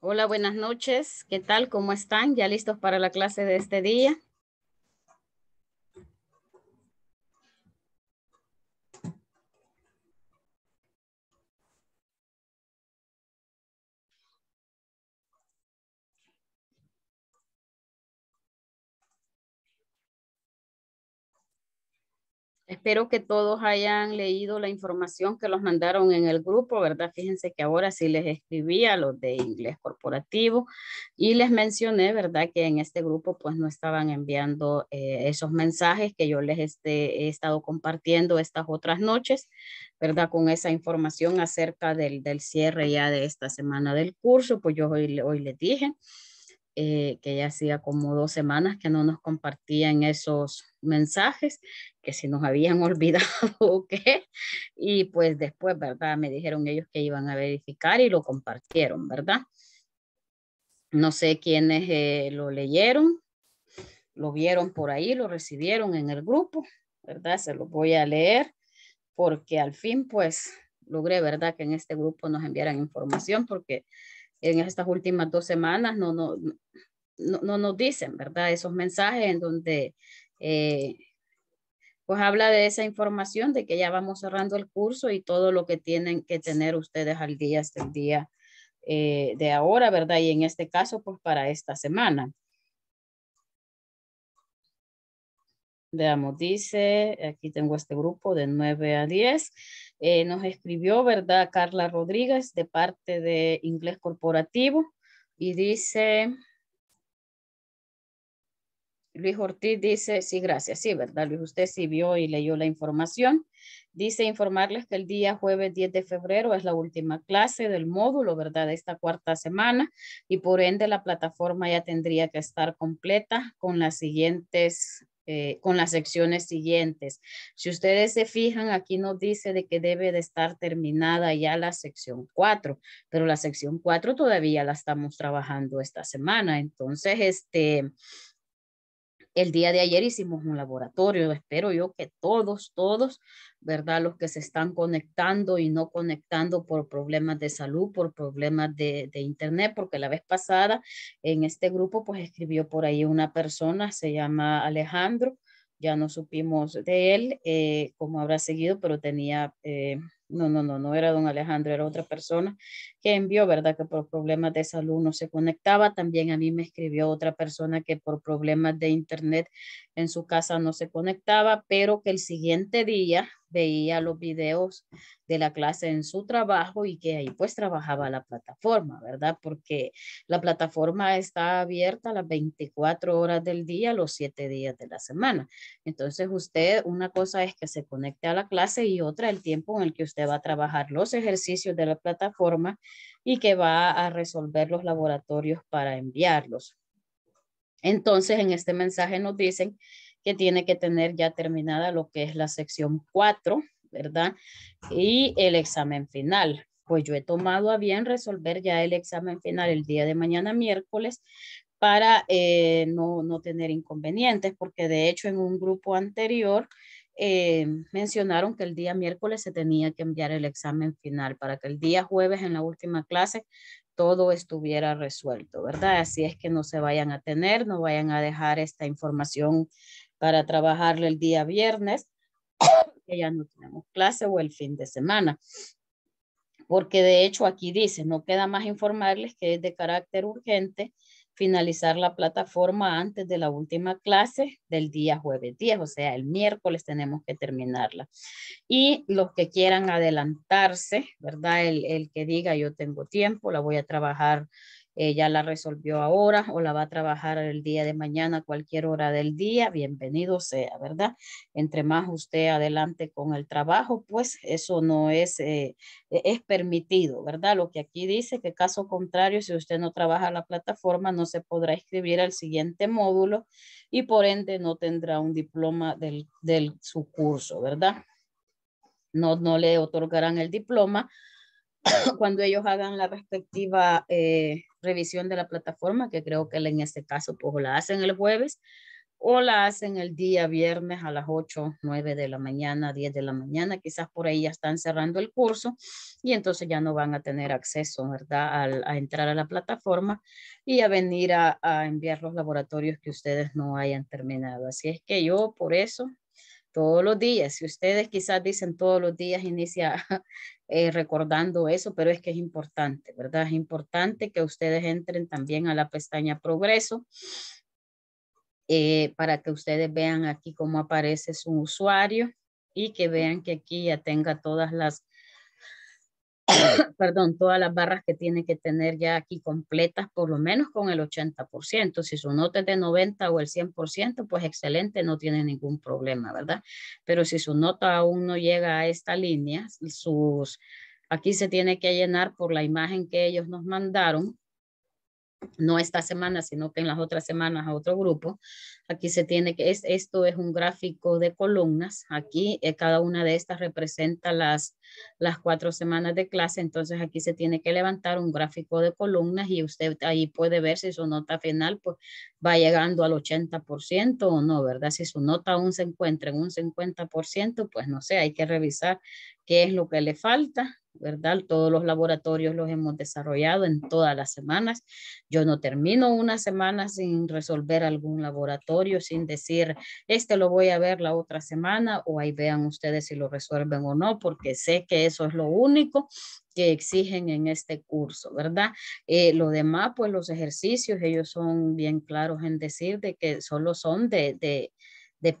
Hola, buenas noches. ¿Qué tal? ¿Cómo están? ¿Ya listos para la clase de este día? Espero que todos hayan leído la información que los mandaron en el grupo, ¿verdad? Fíjense que ahora sí les escribí a los de inglés corporativo y les mencioné, ¿verdad? Que en este grupo pues no estaban enviando eh, esos mensajes que yo les este, he estado compartiendo estas otras noches, ¿verdad? Con esa información acerca del, del cierre ya de esta semana del curso, pues yo hoy, hoy les dije. Eh, que ya hacía como dos semanas que no nos compartían esos mensajes, que si nos habían olvidado o qué, y pues después, ¿verdad? Me dijeron ellos que iban a verificar y lo compartieron, ¿verdad? No sé quiénes eh, lo leyeron, lo vieron por ahí, lo recibieron en el grupo, ¿verdad? Se los voy a leer porque al fin, pues, logré, ¿verdad? Que en este grupo nos enviaran información porque en estas últimas dos semanas no, no, nos dicen, ¿verdad? Esos mensajes en donde eh, pues habla de esa información de que ya vamos cerrando el curso y todo lo que tienen que tener ustedes al día hasta el día eh, de ahora, ¿verdad? Y en este caso, pues para esta semana. Veamos, dice, aquí tengo este grupo de 9 a 10. Eh, nos escribió, ¿verdad? Carla Rodríguez de parte de Inglés Corporativo y dice, Luis Ortiz dice, sí, gracias, sí, ¿verdad? Luis, usted sí vio y leyó la información. Dice informarles que el día jueves 10 de febrero es la última clase del módulo, ¿verdad? De esta cuarta semana y por ende la plataforma ya tendría que estar completa con las siguientes eh, con las secciones siguientes. Si ustedes se fijan, aquí nos dice de que debe de estar terminada ya la sección 4, pero la sección 4 todavía la estamos trabajando esta semana. Entonces, este, el día de ayer hicimos un laboratorio, espero yo que todos, todos, ¿verdad? Los que se están conectando y no conectando por problemas de salud, por problemas de, internet, porque la vez pasada en este grupo pues escribió por ahí una persona, se llama Alejandro, ya no supimos de él, eh, como habrá seguido, pero tenía... Eh, no, no, no, no era don Alejandro, era otra persona que envió, ¿verdad? Que por problemas de salud no se conectaba. También a mí me escribió otra persona que por problemas de internet en su casa no se conectaba, pero que el siguiente día veía los videos de la clase en su trabajo y que ahí pues trabajaba la plataforma, ¿verdad? Porque la plataforma está abierta las 24 horas del día, los 7 días de la semana. Entonces usted, una cosa es que se conecte a la clase y otra el tiempo en el que usted va a trabajar los ejercicios de la plataforma y que va a resolver los laboratorios para enviarlos. Entonces, en este mensaje nos dicen que tiene que tener ya terminada lo que es la sección 4, ¿verdad? Y el examen final. Pues yo he tomado a bien resolver ya el examen final el día de mañana, miércoles, para eh, no, tener inconvenientes, porque de hecho en un grupo anterior eh, mencionaron que el día miércoles se tenía que enviar el examen final para que el día jueves en la última clase todo estuviera resuelto, ¿verdad? Así es que no se vayan a tener, no vayan a dejar esta información para trabajarle el día viernes, que ya no tenemos clase o el fin de semana. Porque de hecho aquí dice, no queda más informarles que es de carácter urgente finalizar la plataforma antes de la última clase del día jueves 10, o sea, el miércoles tenemos que terminarla. Y los que quieran adelantarse, ¿verdad? El, el que diga yo tengo tiempo, la voy a trabajar ella eh, la resolvió ahora o la va a trabajar el día de mañana, cualquier hora del día, bienvenido sea, ¿verdad? Entre más usted adelante con el trabajo, pues eso no es, eh, e-, es permitido, ¿verdad? Lo que aquí dice que caso contrario, si usted no trabaja la plataforma, no se podrá escribir al siguiente módulo y por ende no tendrá un diploma del, del su curso, ¿verdad? No, no le otorgarán el diploma cuando ellos hagan la respectiva eh, revisión de la plataforma, que creo que en este caso pues la hacen el jueves o la hacen el día viernes a las 8, 9 de la mañana, 10 de la mañana, quizás por ahí ya están cerrando el curso y entonces ya no van a tener acceso, ¿verdad? A, entrar a la plataforma y a venir a, a enviar los laboratorios que ustedes no hayan terminado. Así es que yo por eso todos los días. Si ustedes quizás dicen todos los días inicia Eh, recordando eso, pero es que es importante, ¿verdad? Es importante que ustedes entren también a la pestaña progreso eh, para que ustedes vean aquí cómo aparece su usuario y que vean que aquí ya tenga todas las perdón, todas las barras que tiene que tener ya aquí completas, por lo menos con el 80%. Si su nota es de 90 o el 100%, pues excelente, no tiene ningún problema, ¿verdad? Pero si su nota aún no llega a esta línea, sus, aquí se tiene que llenar por la imagen que ellos nos mandaron, no esta semana, sino que en las otras semanas a otro grupo. Aquí se tiene que, es, esto es un gráfico de columnas. Aquí eh, cada una de estas representa las, las cuatro semanas de clase. Entonces aquí se tiene que levantar un gráfico de columnas y usted ahí puede ver si su nota final pues, va llegando al 80% o no, ¿verdad? Si su nota aún se encuentra en un 50%, pues no sé, hay que revisar qué es lo que le falta ¿verdad? Todos los laboratorios los hemos desarrollado en todas las semanas. Yo no termino una semana sin resolver algún laboratorio, sin decir, este lo voy a ver la otra semana o ahí vean ustedes si lo resuelven o no, porque sé que eso es lo único que exigen en este curso, ¿verdad? Eh, lo demás, pues los ejercicios, ellos son bien claros en decir de que solo son de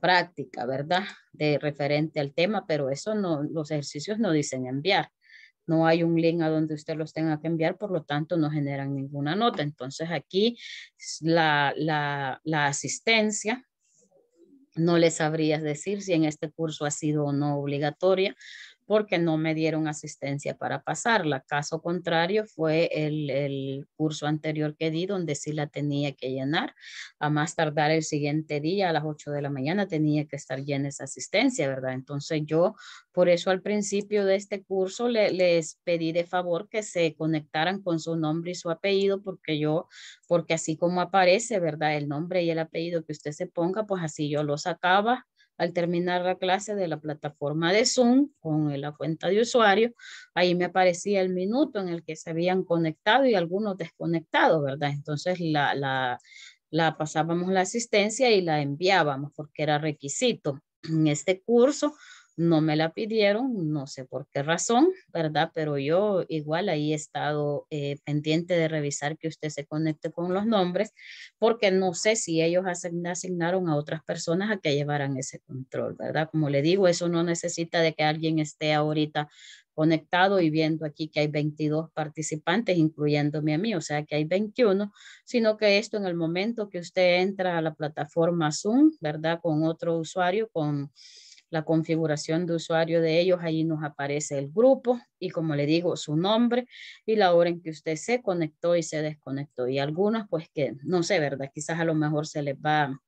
práctica, ¿verdad? De referente al tema, pero eso no, los ejercicios no dicen enviar no hay un link a donde usted los tenga que enviar, por lo tanto no generan ninguna nota. Entonces aquí la, asistencia no les sabrías decir si en este curso ha sido o no obligatoria, porque no me dieron asistencia para pasarla. Caso contrario, fue el, curso anterior que di donde sí la tenía que llenar. A más tardar el siguiente día, a las 8 de la mañana, tenía que estar llena esa asistencia, ¿verdad? Entonces yo, por eso al principio de este curso les pedí de favor que se conectaran con su nombre y su apellido, porque yo, porque así como aparece, ¿verdad? El nombre y el apellido que usted se ponga, pues así yo lo sacaba al terminar la clase de la plataforma de Zoom con la cuenta de usuario, ahí me aparecía el minuto en el que se habían conectado y algunos desconectados, ¿verdad? Entonces la, la pasábamos la asistencia y la enviábamos porque era requisito. En este curso no me la pidieron, no sé por qué razón, ¿verdad? Pero yo igual ahí he estado eh, pendiente de revisar que usted se conecte con los nombres, porque no sé si ellos asignaron a otras personas a que llevaran ese control, ¿verdad? Como le digo, eso no necesita de que alguien esté ahorita conectado y viendo aquí que hay 22 participantes, incluyéndome a mí, o sea que hay 21, sino que esto en el momento que usted entra a la plataforma Zoom, ¿verdad? Con otro usuario, con la configuración de usuario de ellos. Ahí nos aparece el grupo y como le digo, su nombre y la hora en que usted se conectó y se desconectó. Y algunas pues que, no sé, ¿verdad? Quizás a lo mejor se les va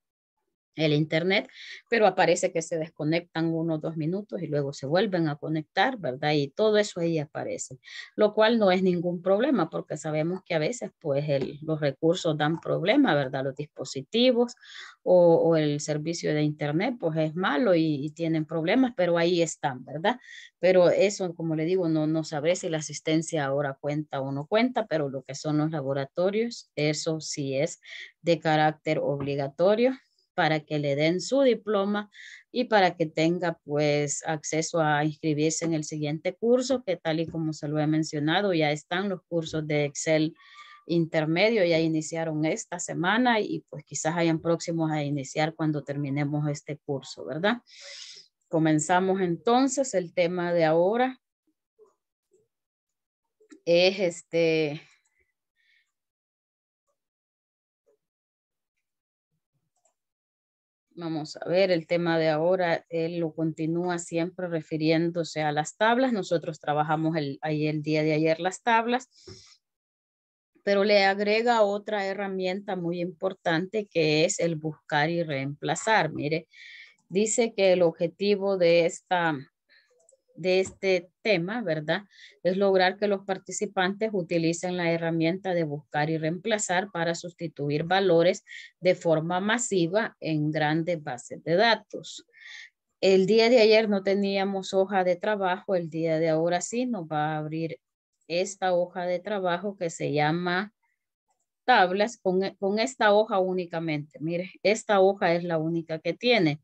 el internet, pero aparece que se desconectan unos dos minutos y luego se vuelven a conectar, ¿verdad? Y todo eso ahí aparece, lo cual no es ningún problema porque sabemos que a veces pues los recursos dan problema, ¿verdad? Los dispositivos o, el servicio de internet pues es malo y, tienen problemas, pero ahí están, ¿verdad? Pero eso, como le digo, no, no sabré si la asistencia ahora cuenta o no cuenta, pero lo que son los laboratorios, eso sí es de carácter obligatorio para que le den su diploma y para que tenga pues acceso a inscribirse en el siguiente curso, que tal y como se lo he mencionado, ya están los cursos de Excel intermedio, ya iniciaron esta semana y pues quizás hayan próximos a iniciar cuando terminemos este curso, ¿verdad? Comenzamos entonces el tema de ahora. Es este, Vamos a ver, el tema de ahora, él lo continúa siempre refiriéndose a las tablas. Nosotros trabajamos el, el día de ayer las tablas, pero le agrega otra herramienta muy importante que es el buscar y reemplazar. Mire, dice que el objetivo de esta de este tema, ¿verdad? Es lograr que los participantes utilicen la herramienta de buscar y reemplazar para sustituir valores de forma masiva en grandes bases de datos. El día de ayer no teníamos hoja de trabajo, el día de ahora sí nos va a abrir esta hoja de trabajo que se llama tablas con, con esta hoja únicamente. Mire, esta hoja es la única que tiene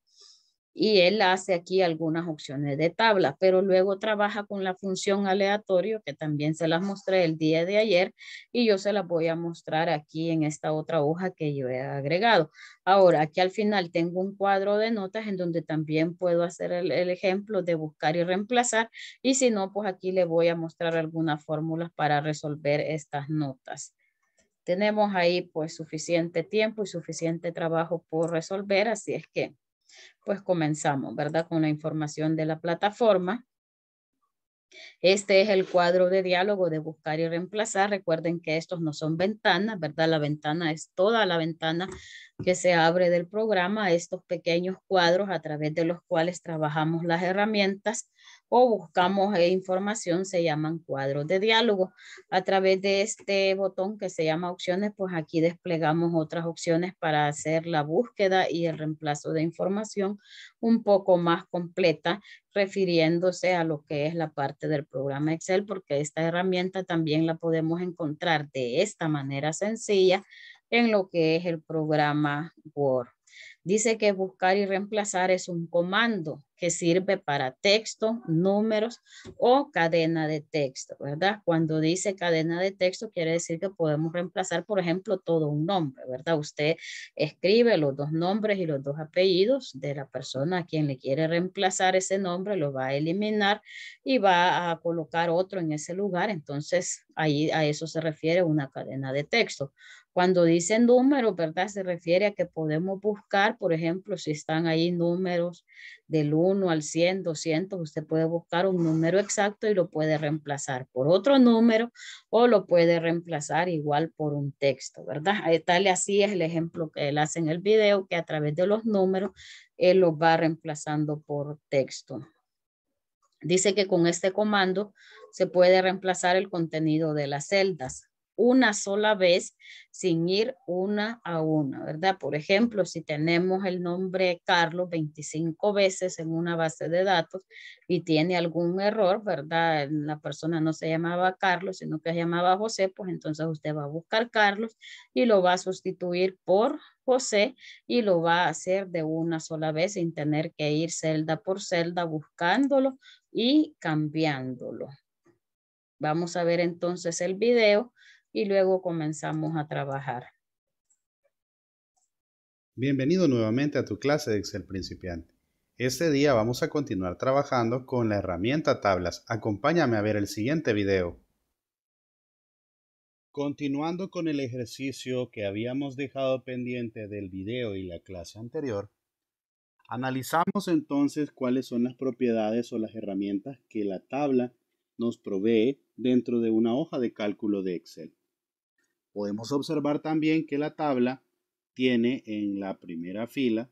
y él hace aquí algunas opciones de tabla, pero luego trabaja con la función aleatorio que también se las mostré el día de ayer y yo se las voy a mostrar aquí en esta otra hoja que yo he agregado. Ahora, aquí al final tengo un cuadro de notas en donde también puedo hacer el, el ejemplo de buscar y reemplazar y si no, pues aquí le voy a mostrar algunas fórmulas para resolver estas notas tenemos ahí pues suficiente tiempo y suficiente trabajo por resolver, así es que pues comenzamos, ¿verdad? Con la información de la plataforma. Este es el cuadro de diálogo de buscar y reemplazar. Recuerden que estos no son ventanas, ¿verdad? La ventana es toda la ventana que se abre del programa, estos pequeños cuadros a través de los cuales trabajamos las herramientas o buscamos eh, información, se llaman cuadros de diálogo. A través de este botón que se llama opciones, pues aquí desplegamos otras opciones para hacer la búsqueda y el reemplazo de información un poco más completa, refiriéndose a lo que es la parte del programa Excel, porque esta herramienta también la podemos encontrar de esta manera sencilla en lo que es el programa Word. Dice que buscar y reemplazar es un comando que sirve para texto, números o cadena de texto, ¿verdad? Cuando dice cadena de texto, quiere decir que podemos reemplazar, por ejemplo, todo un nombre, ¿verdad? Usted escribe los dos nombres y los dos apellidos de la persona a quien le quiere reemplazar ese nombre, lo va a eliminar y va a colocar otro en ese lugar. Entonces, ahí a eso se refiere una cadena de texto. Cuando dice número, ¿verdad? Se refiere a que podemos buscar, por ejemplo, si están ahí números del 1 al 100, 200, usted puede buscar un número exacto y lo puede reemplazar por otro número o lo puede reemplazar igual por un texto, ¿verdad? Eh, tal y así es el ejemplo que él hace en el video, que a través de los números él los va reemplazando por texto. Dice que con este comando se puede reemplazar el contenido de las celdas una sola vez sin ir una a una, ¿verdad? Por ejemplo, si tenemos el nombre Carlos 25 veces en una base de datos y tiene algún error, ¿verdad? La persona no se llamaba Carlos, sino que se llamaba José, pues entonces usted va a buscar Carlos y lo va a sustituir por José y lo va a hacer de una sola vez sin tener que ir celda por celda buscándolo y cambiándolo. Vamos a ver entonces el video y luego comenzamos a trabajar. Bienvenido nuevamente a tu clase de Excel principiante. Este día vamos a continuar trabajando con la herramienta tablas. Acompáñame a ver el siguiente video. Continuando con el ejercicio que habíamos dejado pendiente del video y la clase anterior, analizamos entonces cuáles son las propiedades o las herramientas que la tabla nos provee dentro de una hoja de cálculo de Excel. Podemos observar también que la tabla tiene en la primera fila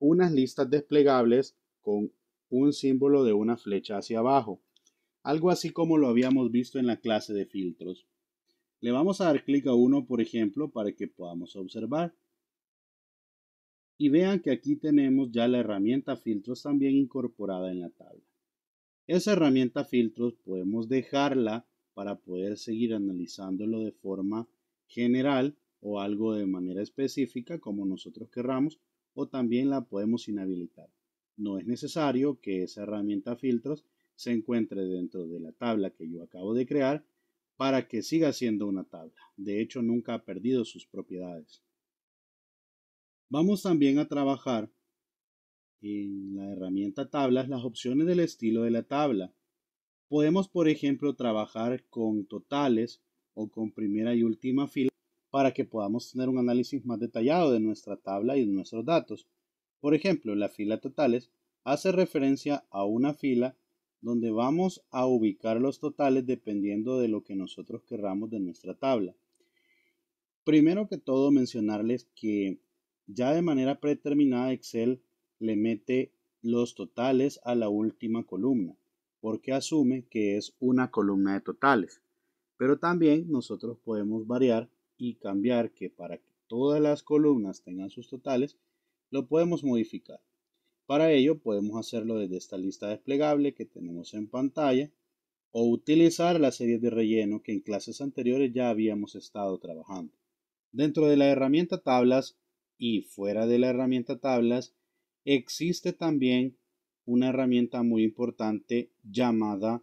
unas listas desplegables con un símbolo de una flecha hacia abajo, algo así como lo habíamos visto en la clase de filtros. Le vamos a dar clic a uno, por ejemplo, para que podamos observar. Y vean que aquí tenemos ya la herramienta filtros también incorporada en la tabla. Esa herramienta filtros podemos dejarla para poder seguir analizándolo de forma general o algo de manera específica como nosotros querramos o también la podemos inhabilitar. No es necesario que esa herramienta filtros se encuentre dentro de la tabla que yo acabo de crear para que siga siendo una tabla. De hecho, nunca ha perdido sus propiedades. Vamos también a trabajar en la herramienta tablas las opciones del estilo de la tabla. Podemos, por ejemplo, trabajar con totales o con primera y última fila para que podamos tener un análisis más detallado de nuestra tabla y de nuestros datos. Por ejemplo, la fila totales hace referencia a una fila donde vamos a ubicar los totales dependiendo de lo que nosotros querramos de nuestra tabla. Primero que todo mencionarles que ya de manera predeterminada Excel le mete los totales a la última columna porque asume que es una columna de totales. Pero también nosotros podemos variar y cambiar que para que todas las columnas tengan sus totales, lo podemos modificar. Para ello podemos hacerlo desde esta lista desplegable que tenemos en pantalla o utilizar la serie de relleno que en clases anteriores ya habíamos estado trabajando. Dentro de la herramienta tablas y fuera de la herramienta tablas existe también una herramienta muy importante llamada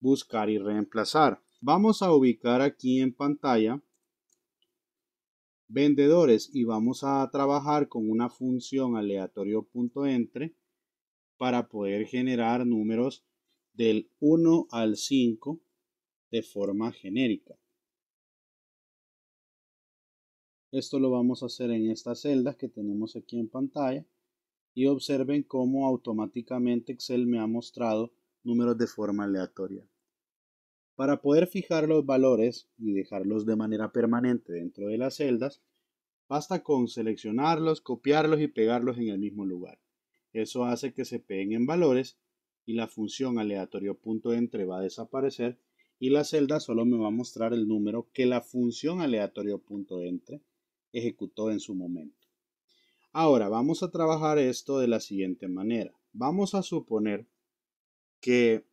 buscar y reemplazar. Vamos a ubicar aquí en pantalla vendedores y vamos a trabajar con una función aleatorio.entre para poder generar números del 1 al 5 de forma genérica. Esto lo vamos a hacer en estas celdas que tenemos aquí en pantalla y observen cómo automáticamente Excel me ha mostrado números de forma aleatoria. Para poder fijar los valores y dejarlos de manera permanente dentro de las celdas, basta con seleccionarlos, copiarlos y pegarlos en el mismo lugar. Eso hace que se peguen en valores y la función aleatorio.entre va a desaparecer y la celda solo me va a mostrar el número que la función aleatorio.entre ejecutó en su momento. Ahora vamos a trabajar esto de la siguiente manera. Vamos a suponer que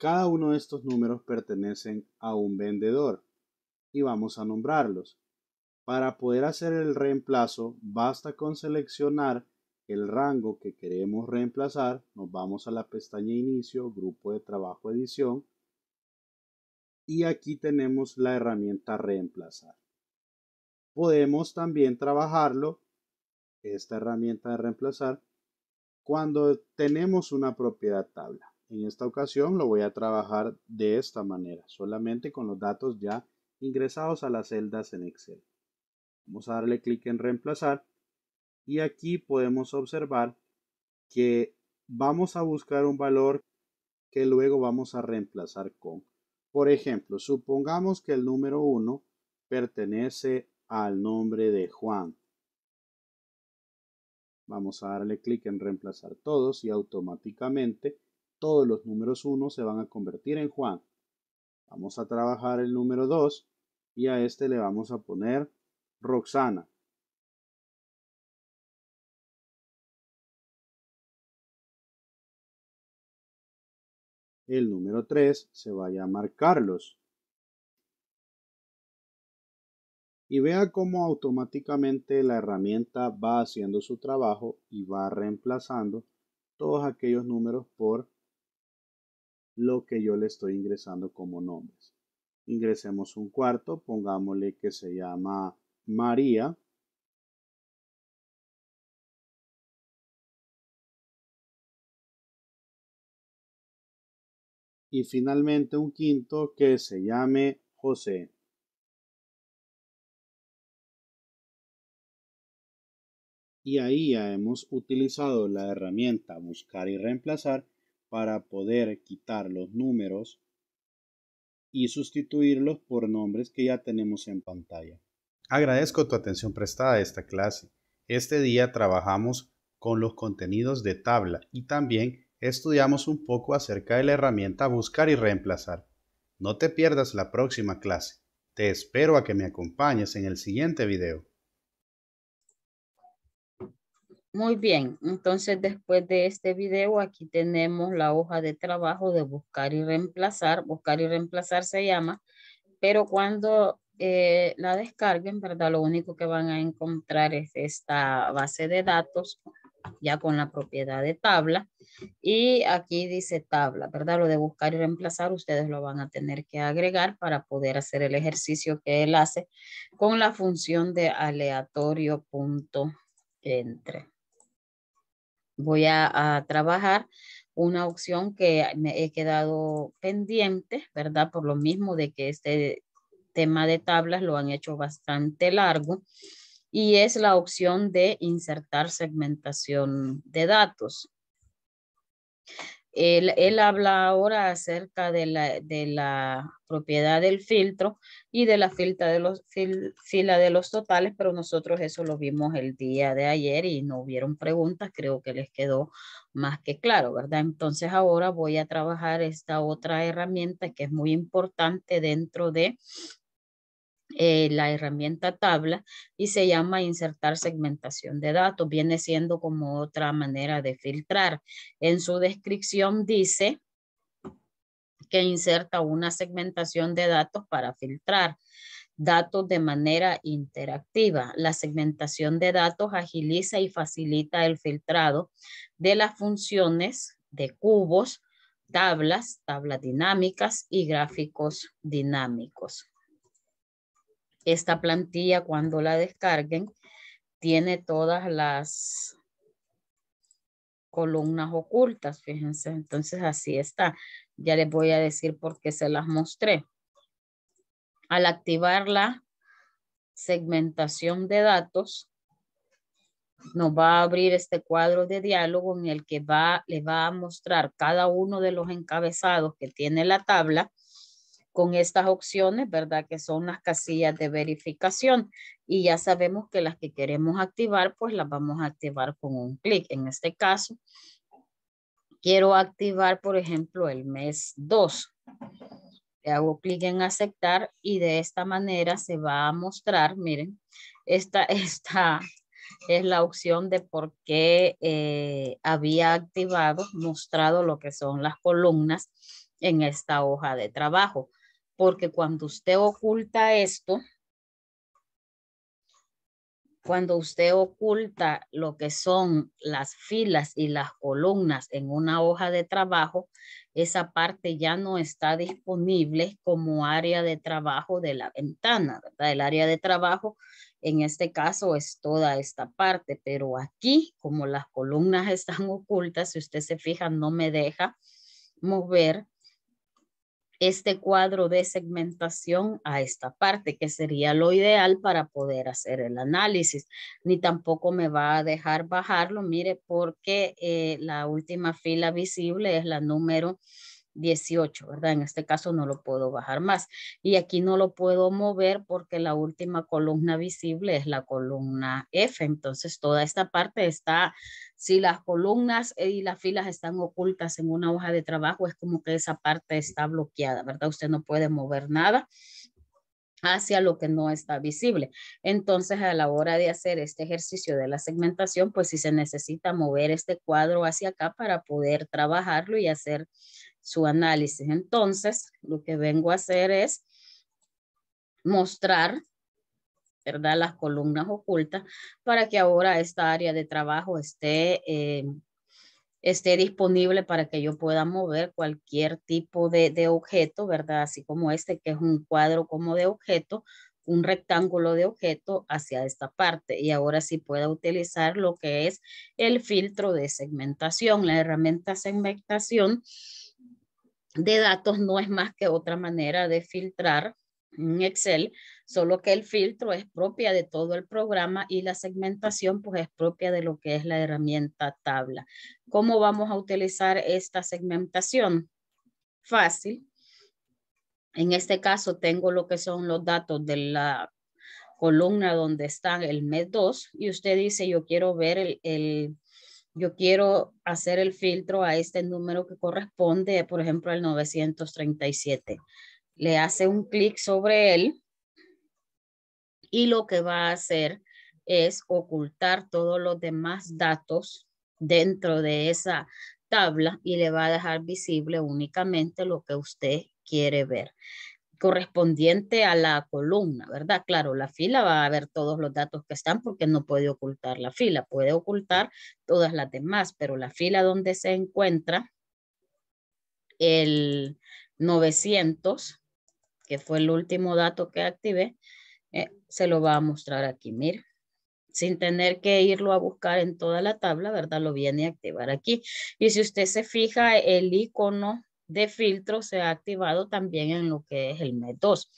cada uno de estos números pertenecen a un vendedor y vamos a nombrarlos. Para poder hacer el reemplazo, basta con seleccionar el rango que queremos reemplazar. Nos vamos a la pestaña Inicio, Grupo de Trabajo Edición. Y aquí tenemos la herramienta Reemplazar. Podemos también trabajarlo, esta herramienta de reemplazar, cuando tenemos una propiedad tabla. En esta ocasión lo voy a trabajar de esta manera, solamente con los datos ya ingresados a las celdas en Excel. Vamos a darle clic en reemplazar y aquí podemos observar que vamos a buscar un valor que luego vamos a reemplazar con. Por ejemplo, supongamos que el número 1 pertenece al nombre de Juan. Vamos a darle clic en reemplazar todos y automáticamente todos los números 1 se van a convertir en Juan. Vamos a trabajar el número 2 y a este le vamos a poner Roxana. El número 3 se va a marcarlos Y vea cómo automáticamente la herramienta va haciendo su trabajo y va reemplazando todos aquellos números por lo que yo le estoy ingresando como nombres. Ingresemos un cuarto, pongámosle que se llama María. Y finalmente un quinto que se llame José. Y ahí ya hemos utilizado la herramienta buscar y reemplazar para poder quitar los números y sustituirlos por nombres que ya tenemos en pantalla. Agradezco tu atención prestada a esta clase. Este día trabajamos con los contenidos de tabla y también estudiamos un poco acerca de la herramienta Buscar y Reemplazar. No te pierdas la próxima clase. Te espero a que me acompañes en el siguiente video. Muy bien, entonces después de este video aquí tenemos la hoja de trabajo de buscar y reemplazar. Buscar y reemplazar se llama, pero cuando eh, la descarguen, ¿verdad? Lo único que van a encontrar es esta base de datos ya con la propiedad de tabla. Y aquí dice tabla, ¿verdad? Lo de buscar y reemplazar, ustedes lo van a tener que agregar para poder hacer el ejercicio que él hace con la función de aleatorio punto entre voy a, trabajar una opción que me he quedado pendiente, ¿verdad? Por lo mismo de que este tema de tablas lo han hecho bastante largo y es la opción de insertar segmentación de datos. Él, habla ahora acerca de la, de la, propiedad del filtro y de la de los, fila de los totales, pero nosotros eso lo vimos el día de ayer y no hubieron preguntas, creo que les quedó más que claro, ¿verdad? Entonces ahora voy a trabajar esta otra herramienta que es muy importante dentro de eh, la herramienta tabla y se llama insertar segmentación de datos. Viene siendo como otra manera de filtrar. En su descripción dice que inserta una segmentación de datos para filtrar datos de manera interactiva. La segmentación de datos agiliza y facilita el filtrado de las funciones de cubos, tablas, tablas dinámicas y gráficos dinámicos. Esta plantilla cuando la descarguen tiene todas las columnas ocultas, fíjense, entonces así está. Ya les voy a decir por qué se las mostré. Al activar la segmentación de datos, nos va a abrir este cuadro de diálogo en el que va, le va a mostrar cada uno de los encabezados que tiene la tabla con estas opciones, ¿verdad? Que son las casillas de verificación y ya sabemos que las que queremos activar, pues las vamos a activar con un clic. En este caso, quiero activar, por ejemplo, el mes 2. Le hago clic en aceptar y de esta manera se va a mostrar, miren, esta, es la opción de por qué eh, había activado, mostrado lo que son las columnas en esta hoja de trabajo. Porque cuando usted oculta esto, cuando usted oculta lo que son las filas y las columnas en una hoja de trabajo, esa parte ya no está disponible como área de trabajo de la ventana, ¿verdad? El área de trabajo en este caso es toda esta parte, pero aquí como las columnas están ocultas, si usted se fija, no me deja mover este cuadro de segmentación a esta parte, que sería lo ideal para poder hacer el análisis. Ni tampoco me va a dejar bajarlo, mire, porque eh, la última fila visible es la número 18, ¿verdad? En este caso no lo puedo bajar más. Y aquí no lo puedo mover porque la última columna visible es la columna F. Entonces toda esta parte está, si las columnas eh, y las filas están ocultas en una hoja de trabajo, es como que esa parte está bloqueada, ¿verdad? Usted no puede mover nada hacia lo que no está visible. Entonces, a la hora de hacer este ejercicio de la segmentación, pues si se necesita mover este cuadro hacia acá para poder trabajarlo y hacer su análisis. Entonces, lo que vengo a hacer es mostrar ¿verdad? las columnas ocultas para que ahora esta área de trabajo esté, eh, esté disponible para que yo pueda mover cualquier tipo de, objeto, ¿verdad? Así como este que es un cuadro como de objeto, un rectángulo de objeto hacia esta parte y ahora sí pueda utilizar lo que es el filtro de segmentación. La herramienta segmentación de datos no es más que otra manera de filtrar en Excel, solo que el filtro es propia de todo el programa y la segmentación pues es propia de lo que es la herramienta tabla. ¿Cómo vamos a utilizar esta segmentación? Fácil. En este caso tengo lo que son los datos de la columna donde está el mes 2 y usted dice yo quiero ver el yo quiero hacer el filtro a este número que corresponde, por ejemplo, al 937. Le hace un clic sobre él y lo que va a hacer es ocultar todos los demás datos dentro de esa tabla y le va a dejar visible únicamente lo que usted quiere ver correspondiente a la columna, ¿verdad? Claro, la fila va a ver todos los datos que están porque no puede ocultar la fila, puede ocultar todas las demás, pero la fila donde se encuentra el 900, que fue el último dato que activé, eh, se lo va a mostrar aquí, Mira, sin tener que irlo a buscar en toda la tabla, ¿verdad? Lo viene a activar aquí. Y si usted se fija, el icono de filtro se ha activado también en lo que es el MED2.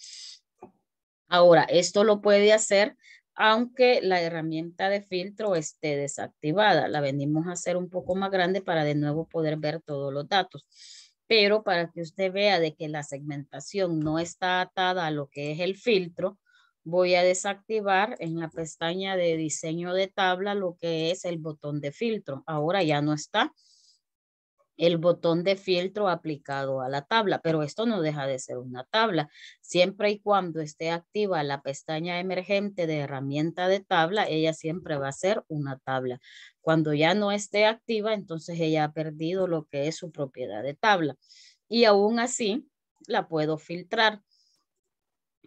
Ahora, esto lo puede hacer aunque la herramienta de filtro esté desactivada. La venimos a hacer un poco más grande para de nuevo poder ver todos los datos. Pero para que usted vea de que la segmentación no está atada a lo que es el filtro, voy a desactivar en la pestaña de diseño de tabla lo que es el botón de filtro. Ahora ya no está el botón de filtro aplicado a la tabla, pero esto no deja de ser una tabla. Siempre y cuando esté activa la pestaña emergente de herramienta de tabla, ella siempre va a ser una tabla. Cuando ya no esté activa, entonces ella ha perdido lo que es su propiedad de tabla. Y aún así, la puedo filtrar.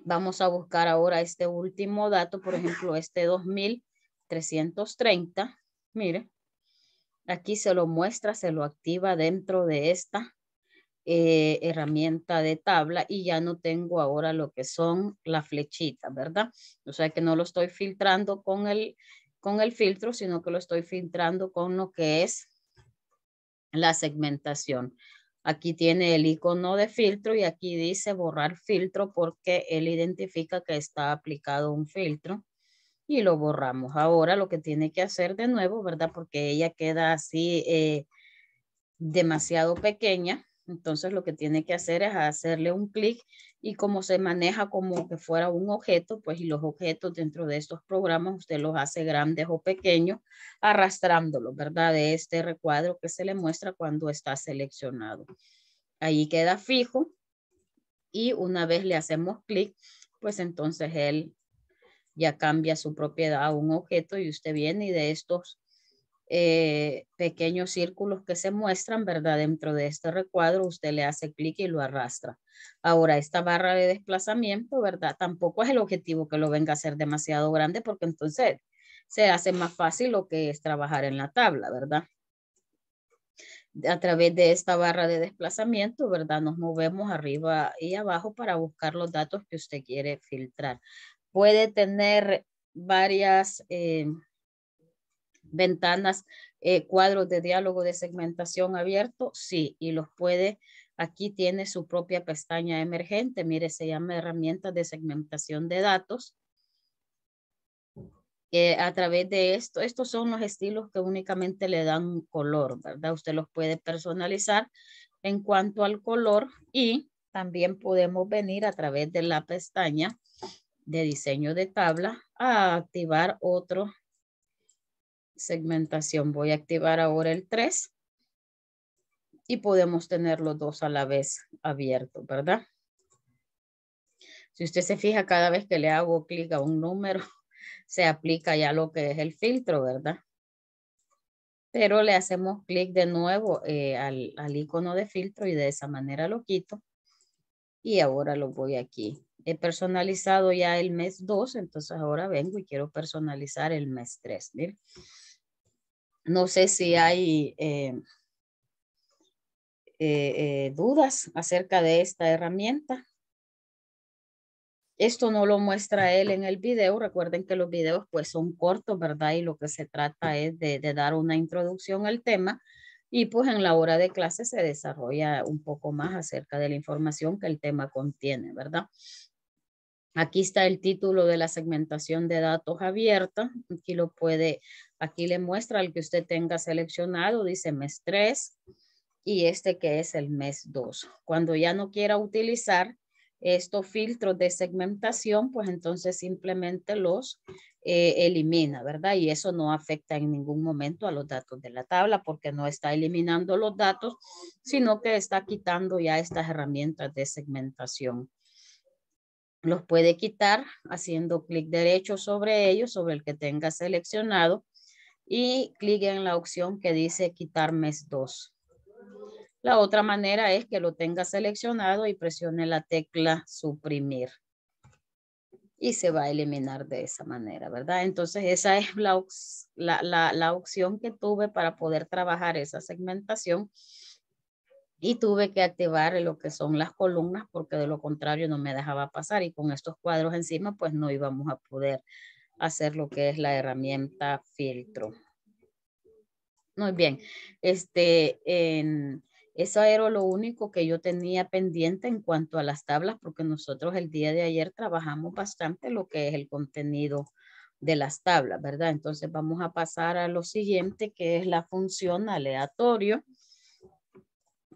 Vamos a buscar ahora este último dato, por ejemplo, este 2330. Mire Aquí se lo muestra, se lo activa dentro de esta eh, herramienta de tabla y ya no tengo ahora lo que son las flechitas, ¿verdad? O sea que no lo estoy filtrando con el, con el filtro, sino que lo estoy filtrando con lo que es la segmentación. Aquí tiene el icono de filtro y aquí dice borrar filtro porque él identifica que está aplicado un filtro y lo borramos. Ahora lo que tiene que hacer de nuevo, ¿verdad? Porque ella queda así eh, demasiado pequeña. Entonces lo que tiene que hacer es hacerle un clic y como se maneja como que fuera un objeto, pues y los objetos dentro de estos programas usted los hace grandes o pequeños arrastrándolos, ¿verdad? De este recuadro que se le muestra cuando está seleccionado. Ahí queda fijo y una vez le hacemos clic, pues entonces él ya cambia su propiedad a un objeto y usted viene y de estos eh, pequeños círculos que se muestran, ¿verdad? Dentro de este recuadro, usted le hace clic y lo arrastra. Ahora, esta barra de desplazamiento, ¿verdad? Tampoco es el objetivo que lo venga a ser demasiado grande porque entonces se hace más fácil lo que es trabajar en la tabla, ¿verdad? A través de esta barra de desplazamiento, ¿verdad? Nos movemos arriba y abajo para buscar los datos que usted quiere filtrar puede tener varias eh, ventanas, eh, cuadros de diálogo de segmentación abierto, sí, y los puede, aquí tiene su propia pestaña emergente, mire, se llama herramientas de segmentación de datos. Eh, a través de esto, estos son los estilos que únicamente le dan color, ¿verdad? Usted los puede personalizar en cuanto al color y también podemos venir a través de la pestaña de diseño de tabla a activar otro segmentación. Voy a activar ahora el 3 y podemos tener los dos a la vez abiertos, ¿verdad? Si usted se fija, cada vez que le hago clic a un número, se aplica ya lo que es el filtro, ¿verdad? Pero le hacemos clic de nuevo eh, al, al icono de filtro y de esa manera lo quito. Y ahora lo voy aquí he personalizado ya el mes 2, entonces ahora vengo y quiero personalizar el mes 3. No sé si hay eh, eh, eh, dudas acerca de esta herramienta. Esto no lo muestra él en el video. Recuerden que los videos pues son cortos, ¿verdad? Y lo que se trata es de, de dar una introducción al tema y pues en la hora de clase se desarrolla un poco más acerca de la información que el tema contiene, ¿verdad? Aquí está el título de la segmentación de datos abierta. Aquí lo puede, aquí le muestra el que usted tenga seleccionado, dice mes 3 y este que es el mes 2. Cuando ya no quiera utilizar estos filtros de segmentación, pues entonces simplemente los eh, elimina, ¿verdad? Y eso no afecta en ningún momento a los datos de la tabla porque no está eliminando los datos, sino que está quitando ya estas herramientas de segmentación los puede quitar haciendo clic derecho sobre ellos, sobre el que tenga seleccionado y clic en la opción que dice quitar mes 2. La otra manera es que lo tenga seleccionado y presione la tecla suprimir. Y se va a eliminar de esa manera, ¿verdad? Entonces esa es la opción que tuve para poder trabajar esa segmentación y tuve que activar lo que son las columnas porque de lo contrario no me dejaba pasar y con estos cuadros encima pues no íbamos a poder hacer lo que es la herramienta filtro. Muy bien, este, eso era lo único que yo tenía pendiente en cuanto a las tablas porque nosotros el día de ayer trabajamos bastante lo que es el contenido de las tablas, ¿verdad? Entonces vamos a pasar a lo siguiente que es la función aleatorio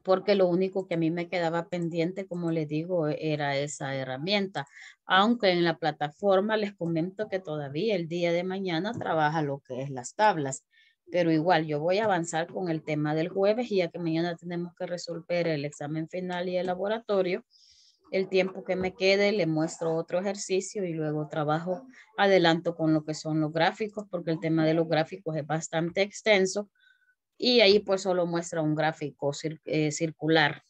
porque lo único que a mí me quedaba pendiente, como les digo, era esa herramienta. Aunque en la plataforma les comento que todavía el día de mañana trabaja lo que es las tablas. Pero igual, yo voy a avanzar con el tema del jueves, y ya que mañana tenemos que resolver el examen final y el laboratorio. El tiempo que me quede, le muestro otro ejercicio y luego trabajo adelanto con lo que son los gráficos, porque el tema de los gráficos es bastante extenso y ahí pues solo muestra un gráfico eh, circular.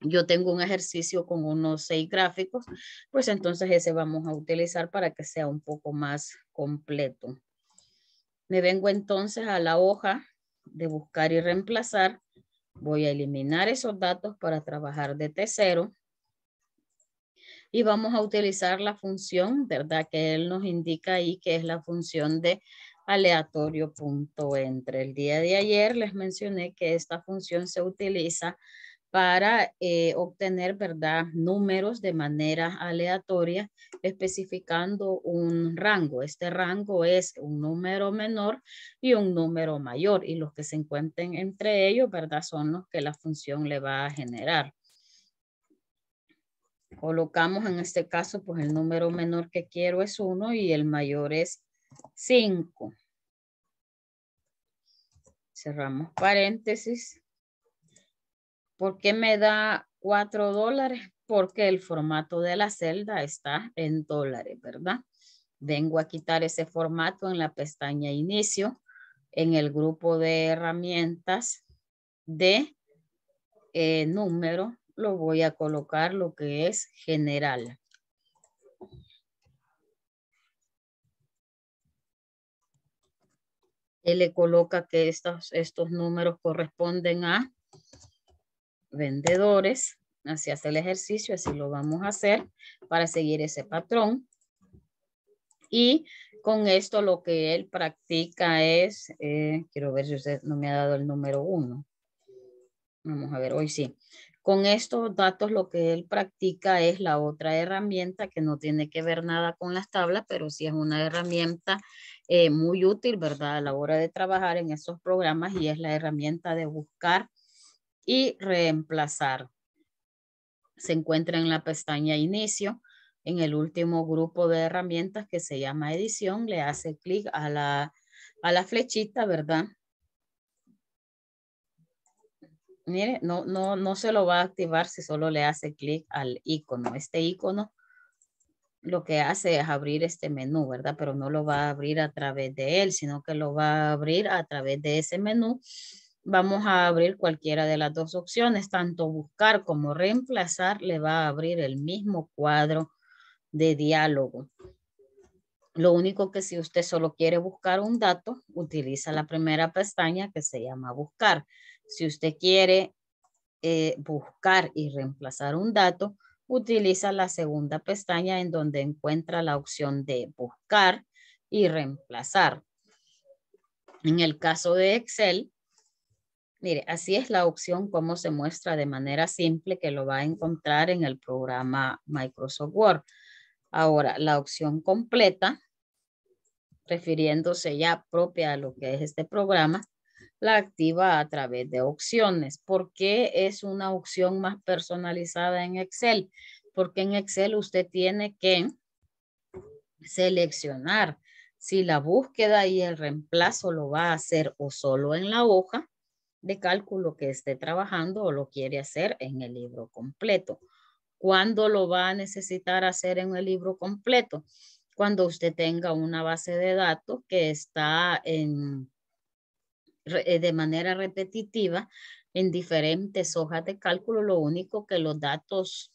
Yo tengo un ejercicio con unos seis gráficos, pues entonces ese vamos a utilizar para que sea un poco más completo. Me vengo entonces a la hoja de buscar y reemplazar. Voy a eliminar esos datos para trabajar de T0. Y vamos a utilizar la función, ¿verdad? Que él nos indica ahí que es la función de aleatorio punto entre. El día de ayer les mencioné que esta función se utiliza para eh, obtener ¿verdad? números de manera aleatoria, especificando un rango. Este rango es un número menor y un número mayor, y los que se encuentren entre ellos ¿verdad? son los que la función le va a generar. Colocamos en este caso, pues el número menor que quiero es uno y el mayor es 5. Cerramos paréntesis. ¿Por qué me da 4 dólares? Porque el formato de la celda está en dólares, ¿verdad? Vengo a quitar ese formato en la pestaña inicio, en el grupo de herramientas de eh, número, lo voy a colocar lo que es general. Él le coloca que estos, estos números corresponden a vendedores. Así hace el ejercicio, así lo vamos a hacer para seguir ese patrón. Y con esto lo que él practica es, eh, quiero ver si usted no me ha dado el número uno. Vamos a ver, hoy sí. Con estos datos lo que él practica es la otra herramienta que no tiene que ver nada con las tablas, pero sí es una herramienta eh, muy útil, ¿verdad? A la hora de trabajar en esos programas y es la herramienta de buscar y reemplazar. Se encuentra en la pestaña inicio. En el último grupo de herramientas que se llama edición, le hace clic a la, a la flechita, ¿verdad? mire, no, no, no se lo va a activar si solo le hace clic al icono. Este icono lo que hace es abrir este menú, ¿verdad? Pero no lo va a abrir a través de él, sino que lo va a abrir a través de ese menú. Vamos a abrir cualquiera de las dos opciones, tanto buscar como reemplazar, le va a abrir el mismo cuadro de diálogo. Lo único que si usted solo quiere buscar un dato, utiliza la primera pestaña que se llama buscar. Buscar si usted quiere eh, buscar y reemplazar un dato, utiliza la segunda pestaña en donde encuentra la opción de buscar y reemplazar. En el caso de Excel, mire, así es la opción como se muestra de manera simple que lo va a encontrar en el programa Microsoft Word. Ahora, la opción completa, refiriéndose ya propia a lo que es este programa, la activa a través de opciones. ¿Por qué es una opción más personalizada en Excel? Porque en Excel usted tiene que seleccionar si la búsqueda y el reemplazo lo va a hacer o solo en la hoja de cálculo que esté trabajando o lo quiere hacer en el libro completo. ¿Cuándo lo va a necesitar hacer en el libro completo? Cuando usted tenga una base de datos que está en, eh, de manera repetitiva en diferentes hojas de cálculo, lo único que los datos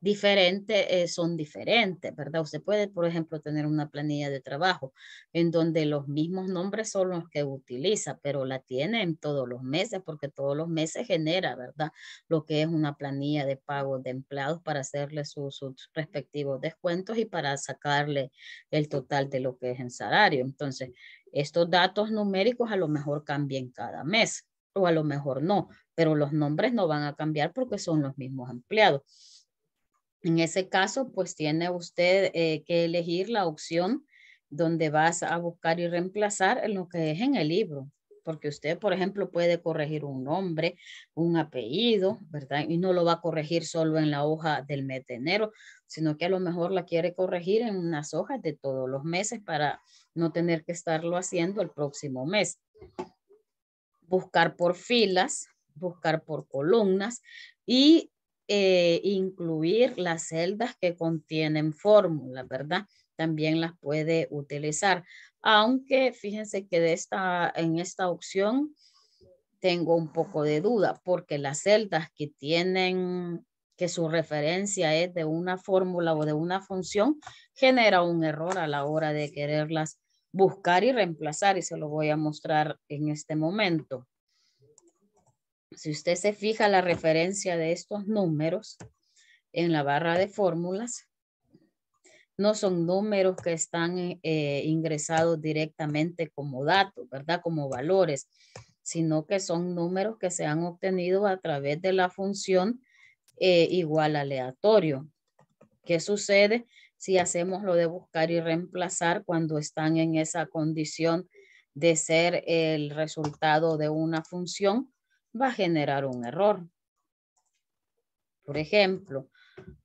diferentes eh, son diferentes, ¿verdad? Usted puede, por ejemplo, tener una planilla de trabajo en donde los mismos nombres son los que utiliza, pero la tiene en todos los meses porque todos los meses genera, ¿verdad? Lo que es una planilla de pago de empleados para hacerle sus, respectivos descuentos y para sacarle el total de lo que es en salario. Entonces, estos datos numéricos a lo mejor cambien cada mes o a lo mejor no, pero los nombres no van a cambiar porque son los mismos empleados. En ese caso, pues tiene usted eh, que elegir la opción donde vas a buscar y reemplazar en lo que es en el libro, porque usted, por ejemplo, puede corregir un nombre, un apellido, ¿verdad? Y no lo va a corregir solo en la hoja del mes de enero, sino que a lo mejor la quiere corregir en unas hojas de todos los meses para no tener que estarlo haciendo el próximo mes. Buscar por filas, buscar por columnas y eh, incluir las celdas que contienen fórmulas, ¿verdad? También las puede utilizar. Aunque fíjense que de esta, en esta opción tengo un poco de duda porque las celdas que tienen que su referencia es de una fórmula o de una función, genera un error a la hora de quererlas buscar y reemplazar y se lo voy a mostrar en este momento si usted se fija la referencia de estos números en la barra de fórmulas, no son números que están eh, ingresados directamente como datos, ¿verdad? Como valores, sino que son números que se han obtenido a través de la función eh, igual aleatorio. ¿Qué sucede si hacemos lo de buscar y reemplazar cuando están en esa condición de ser el resultado de una función? va a generar un error. Por ejemplo,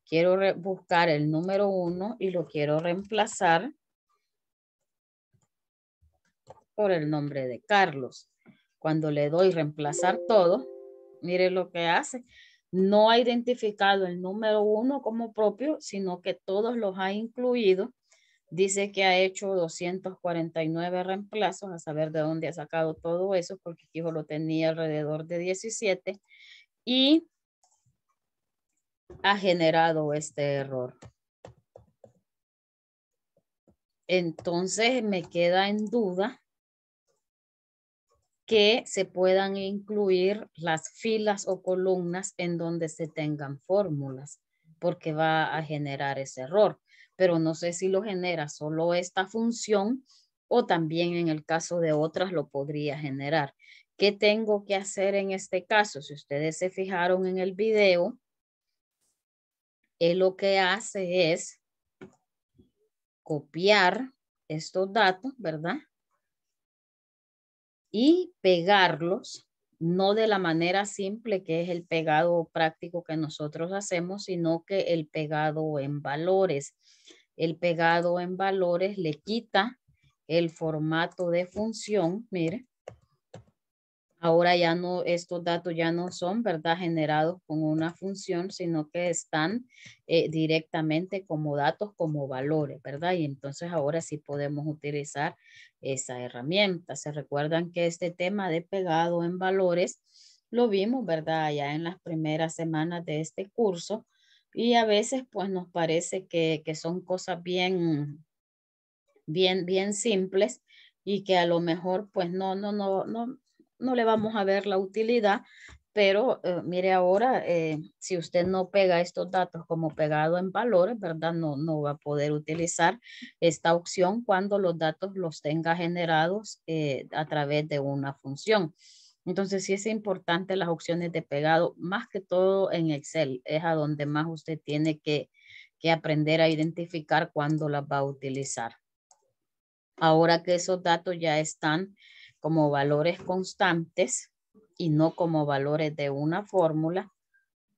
quiero buscar el número 1 y lo quiero reemplazar por el nombre de Carlos. Cuando le doy reemplazar todo, mire lo que hace. No ha identificado el número 1 como propio, sino que todos los ha incluido Dice que ha hecho 249 reemplazos, a saber de dónde ha sacado todo eso, porque Quijo lo tenía alrededor de 17 y ha generado este error. Entonces me queda en duda que se puedan incluir las filas o columnas en donde se tengan fórmulas, porque va a generar ese error pero no sé si lo genera solo esta función o también en el caso de otras lo podría generar. ¿Qué tengo que hacer en este caso? Si ustedes se fijaron en el video, él lo que hace es copiar estos datos, ¿verdad? Y pegarlos no de la manera simple que es el pegado práctico que nosotros hacemos, sino que el pegado en valores. El pegado en valores le quita el formato de función, mire, Ahora ya no, estos datos ya no son, ¿verdad?, generados con una función, sino que están eh, directamente como datos, como valores, ¿verdad? Y entonces ahora sí podemos utilizar esa herramienta. Se recuerdan que este tema de pegado en valores lo vimos, ¿verdad?, ya en las primeras semanas de este curso. Y a veces, pues, nos parece que, que son cosas bien, bien, bien simples y que a lo mejor, pues, no, no, no, no no le vamos a ver la utilidad, pero eh, mire ahora, eh, si usted no pega estos datos como pegado en valores, ¿verdad? No, no va a poder utilizar esta opción cuando los datos los tenga generados eh, a través de una función. Entonces, sí es importante las opciones de pegado, más que todo en Excel, es a donde más usted tiene que, que aprender a identificar cuándo las va a utilizar. Ahora que esos datos ya están como valores constantes y no como valores de una fórmula,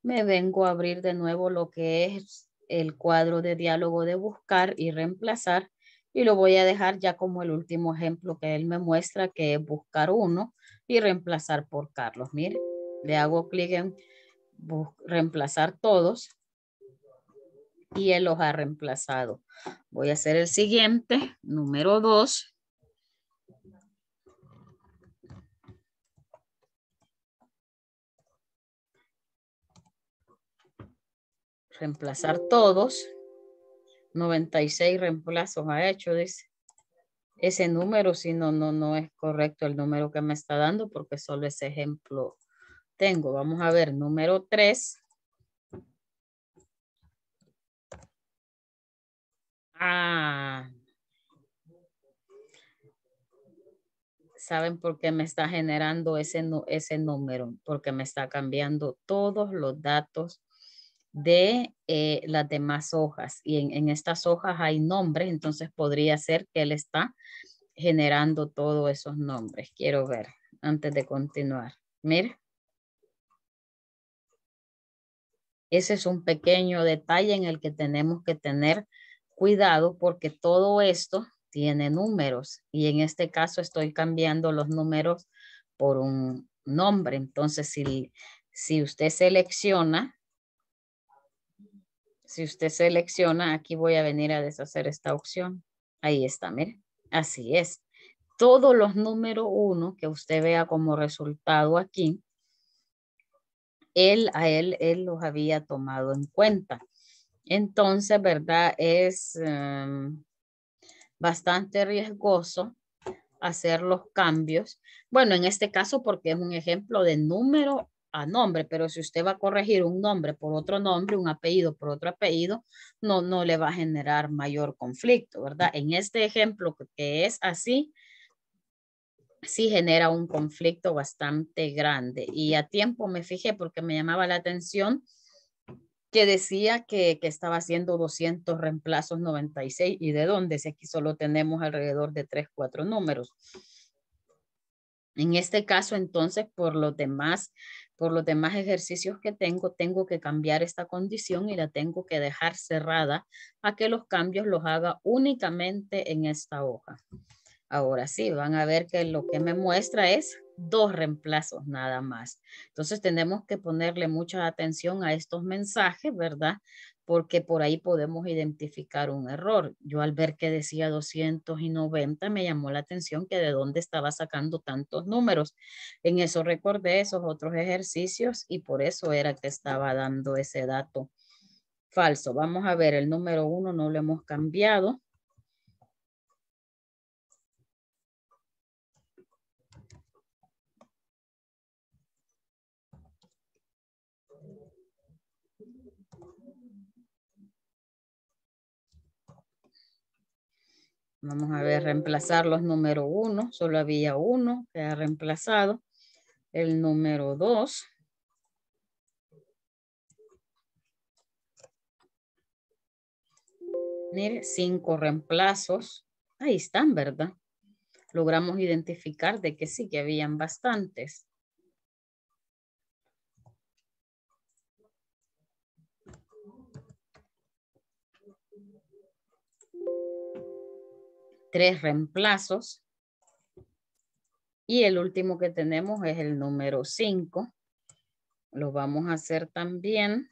me vengo a abrir de nuevo lo que es el cuadro de diálogo de buscar y reemplazar y lo voy a dejar ya como el último ejemplo que él me muestra que es buscar uno y reemplazar por Carlos. Mire, le hago clic en reemplazar todos y él los ha reemplazado. Voy a hacer el siguiente, número dos. reemplazar todos. 96 reemplazos ha hecho, dice. Ese número, si no, no, no es correcto el número que me está dando porque solo ese ejemplo tengo. Vamos a ver, número 3. Ah. ¿Saben por qué me está generando ese, ese número? Porque me está cambiando todos los datos de eh, las demás hojas. Y en, estas hojas hay nombres, entonces podría ser que él está generando todos esos nombres. Quiero ver antes de continuar. Mira. Ese es un pequeño detalle en el que tenemos que tener cuidado porque todo esto tiene números y en este caso estoy cambiando los números por un nombre. Entonces, si usted selecciona si usted selecciona, aquí voy a venir a deshacer esta opción. Ahí está, mire. Así es. Todos los números uno que usted vea como resultado aquí, él a él, él los había tomado en cuenta. Entonces, ¿verdad? Es em, bastante riesgoso hacer los cambios. Bueno, en este caso porque es un ejemplo de número a nombre, pero si usted va a corregir un nombre por otro nombre, un apellido por otro apellido, no, no le va a generar mayor conflicto, ¿verdad? En este ejemplo que es así, sí genera un conflicto bastante grande. Y a tiempo me fijé porque me llamaba la atención que decía que, que, estaba haciendo 200 reemplazos 96 y de dónde, si aquí solo tenemos alrededor de 3, 4 números. En este caso, entonces, por los demás por los demás ejercicios que tengo, tengo que cambiar esta condición y la tengo que dejar cerrada a que los cambios los haga únicamente en esta hoja. Ahora sí, van a ver que lo que me muestra es dos reemplazos nada más. Entonces tenemos que ponerle mucha atención a estos mensajes, ¿verdad? porque por ahí podemos identificar un error. Yo al ver que decía 290 me llamó la atención que de dónde estaba sacando tantos números. En eso recordé esos otros ejercicios y por eso era que estaba dando ese dato falso. Vamos a ver, el número uno, no lo hemos cambiado. Vamos a ver, reemplazar los número uno. Solo había uno que ha reemplazado. El número dos. Mire, cinco reemplazos. Ahí están, ¿verdad? Logramos identificar de que sí, que habían bastantes. tres reemplazos. Y el último que tenemos es el número 5. Lo vamos a hacer también.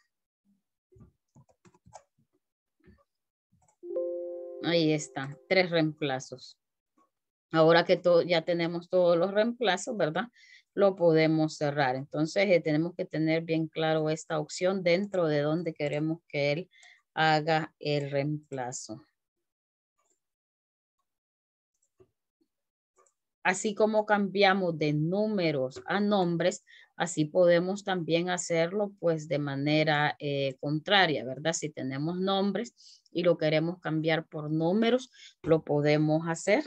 Ahí está, tres reemplazos. Ahora que ya tenemos todos los reemplazos, ¿verdad? Lo podemos cerrar. Entonces eh, tenemos que tener bien claro esta opción dentro de donde queremos que él haga el reemplazo. Así como cambiamos de números a nombres, así podemos también hacerlo pues de manera eh, contraria, ¿verdad? Si tenemos nombres y lo queremos cambiar por números, lo podemos hacer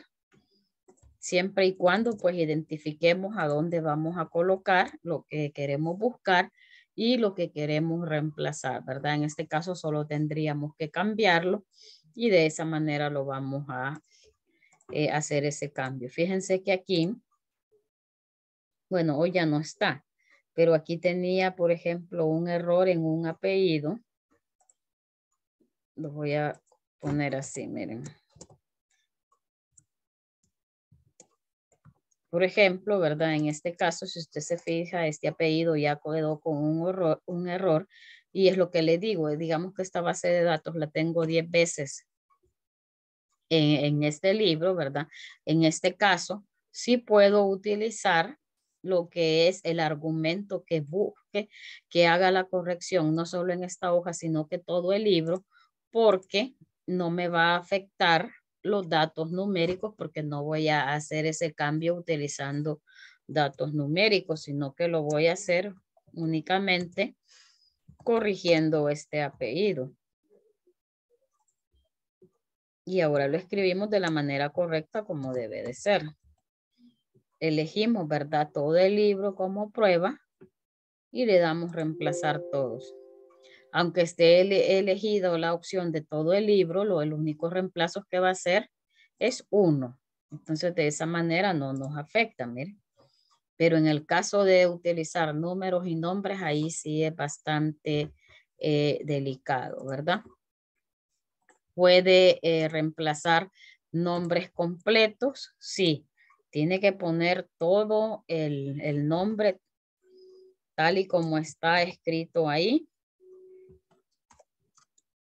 siempre y cuando pues identifiquemos a dónde vamos a colocar lo que queremos buscar y lo que queremos reemplazar, ¿verdad? En este caso solo tendríamos que cambiarlo y de esa manera lo vamos a eh, hacer ese cambio. Fíjense que aquí, bueno, hoy ya no está, pero aquí tenía, por ejemplo, un error en un apellido. Lo voy a poner así, miren. Por ejemplo, ¿verdad? En este caso, si usted se fija, este apellido ya quedó con un un error y es lo que le digo, eh, digamos que esta base de datos la tengo 10 veces en, este libro, ¿verdad? En este caso, sí puedo utilizar lo que es el argumento que busque, que haga la corrección, no solo en esta hoja, sino que todo el libro, porque no me va a afectar los datos numéricos, porque no voy a hacer ese cambio utilizando datos numéricos, sino que lo voy a hacer únicamente corrigiendo este apellido y ahora lo escribimos de la manera correcta como debe de ser. Elegimos, ¿verdad? Todo el libro como prueba y le damos reemplazar todos. Aunque esté elegido la opción de todo el libro, lo, el único reemplazo que va a ser es uno. Entonces, de esa manera no nos afecta, miren. Pero en el caso de utilizar números y nombres, ahí sí es bastante eh, delicado, ¿verdad? puede eh, reemplazar nombres completos, sí, tiene que poner todo el, el nombre tal y como está escrito ahí,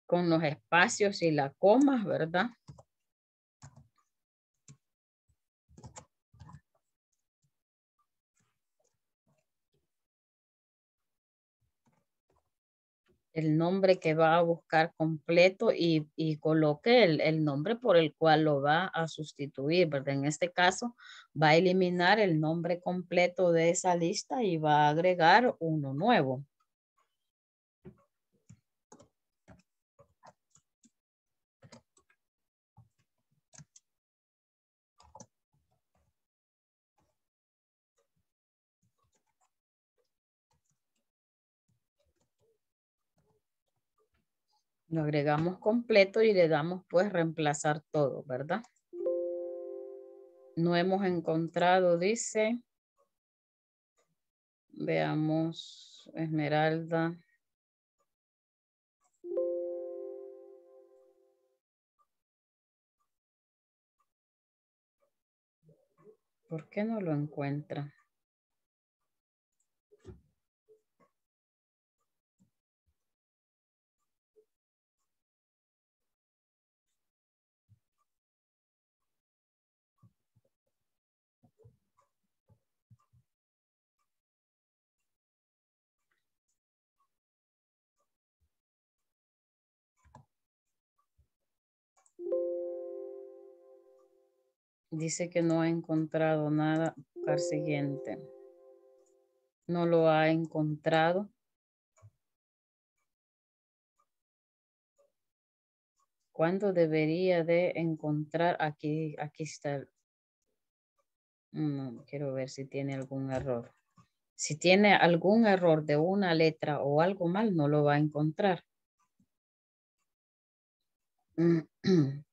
con los espacios y las comas, ¿verdad? el nombre que va a buscar completo y, coloque el, el, nombre por el cual lo va a sustituir, ¿verdad? En este caso, va a eliminar el nombre completo de esa lista y va a agregar uno nuevo. Lo agregamos completo y le damos pues reemplazar todo, ¿verdad? No hemos encontrado, dice. Veamos, Esmeralda. ¿Por qué no lo encuentra? Dice que no ha encontrado nada. Al siguiente. No lo ha encontrado. ¿Cuándo debería de encontrar? Aquí, aquí está. quiero ver si tiene algún error. Si tiene algún error de una letra o algo mal, no lo va a encontrar.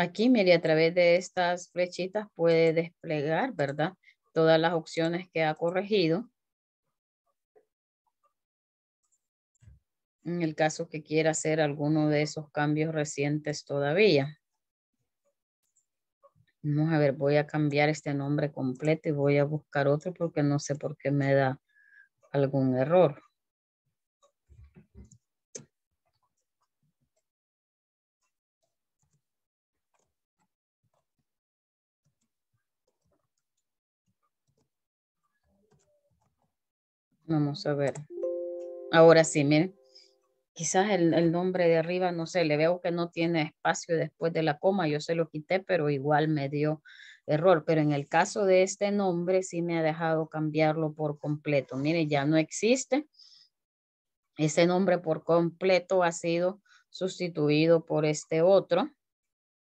Aquí, mire, a través de estas flechitas puede desplegar, ¿verdad? Todas las opciones que ha corregido. En el caso que quiera hacer alguno de esos cambios recientes todavía. Vamos a ver, voy a cambiar este nombre completo y voy a buscar otro porque no sé por qué me da algún error. Vamos a ver. Ahora sí, miren. Quizás el, el, nombre de arriba, no sé, le veo que no tiene espacio después de la coma. Yo se lo quité, pero igual me dio error. Pero en el caso de este nombre, sí me ha dejado cambiarlo por completo. Mire, ya no existe. Ese nombre por completo ha sido sustituido por este otro.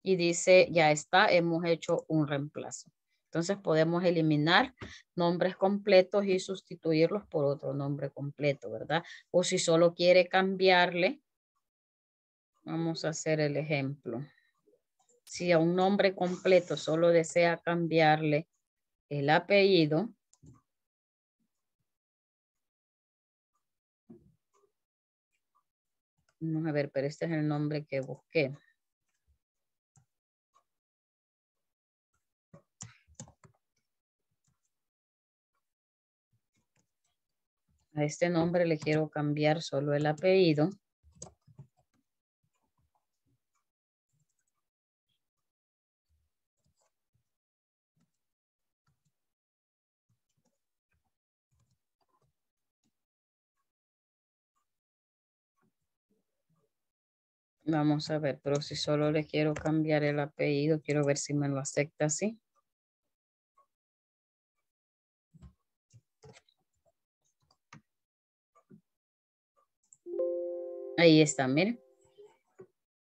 Y dice, ya está, hemos hecho un reemplazo. Entonces podemos eliminar nombres completos y sustituirlos por otro nombre completo, ¿verdad? O si solo quiere cambiarle, vamos a hacer el ejemplo. Si a un nombre completo solo desea cambiarle el apellido, Vamos a ver, pero este es el nombre que busqué. A este nombre le quiero cambiar solo el apellido. Vamos a ver, pero si solo le quiero cambiar el apellido, quiero ver si me lo acepta así. Ahí está, miren.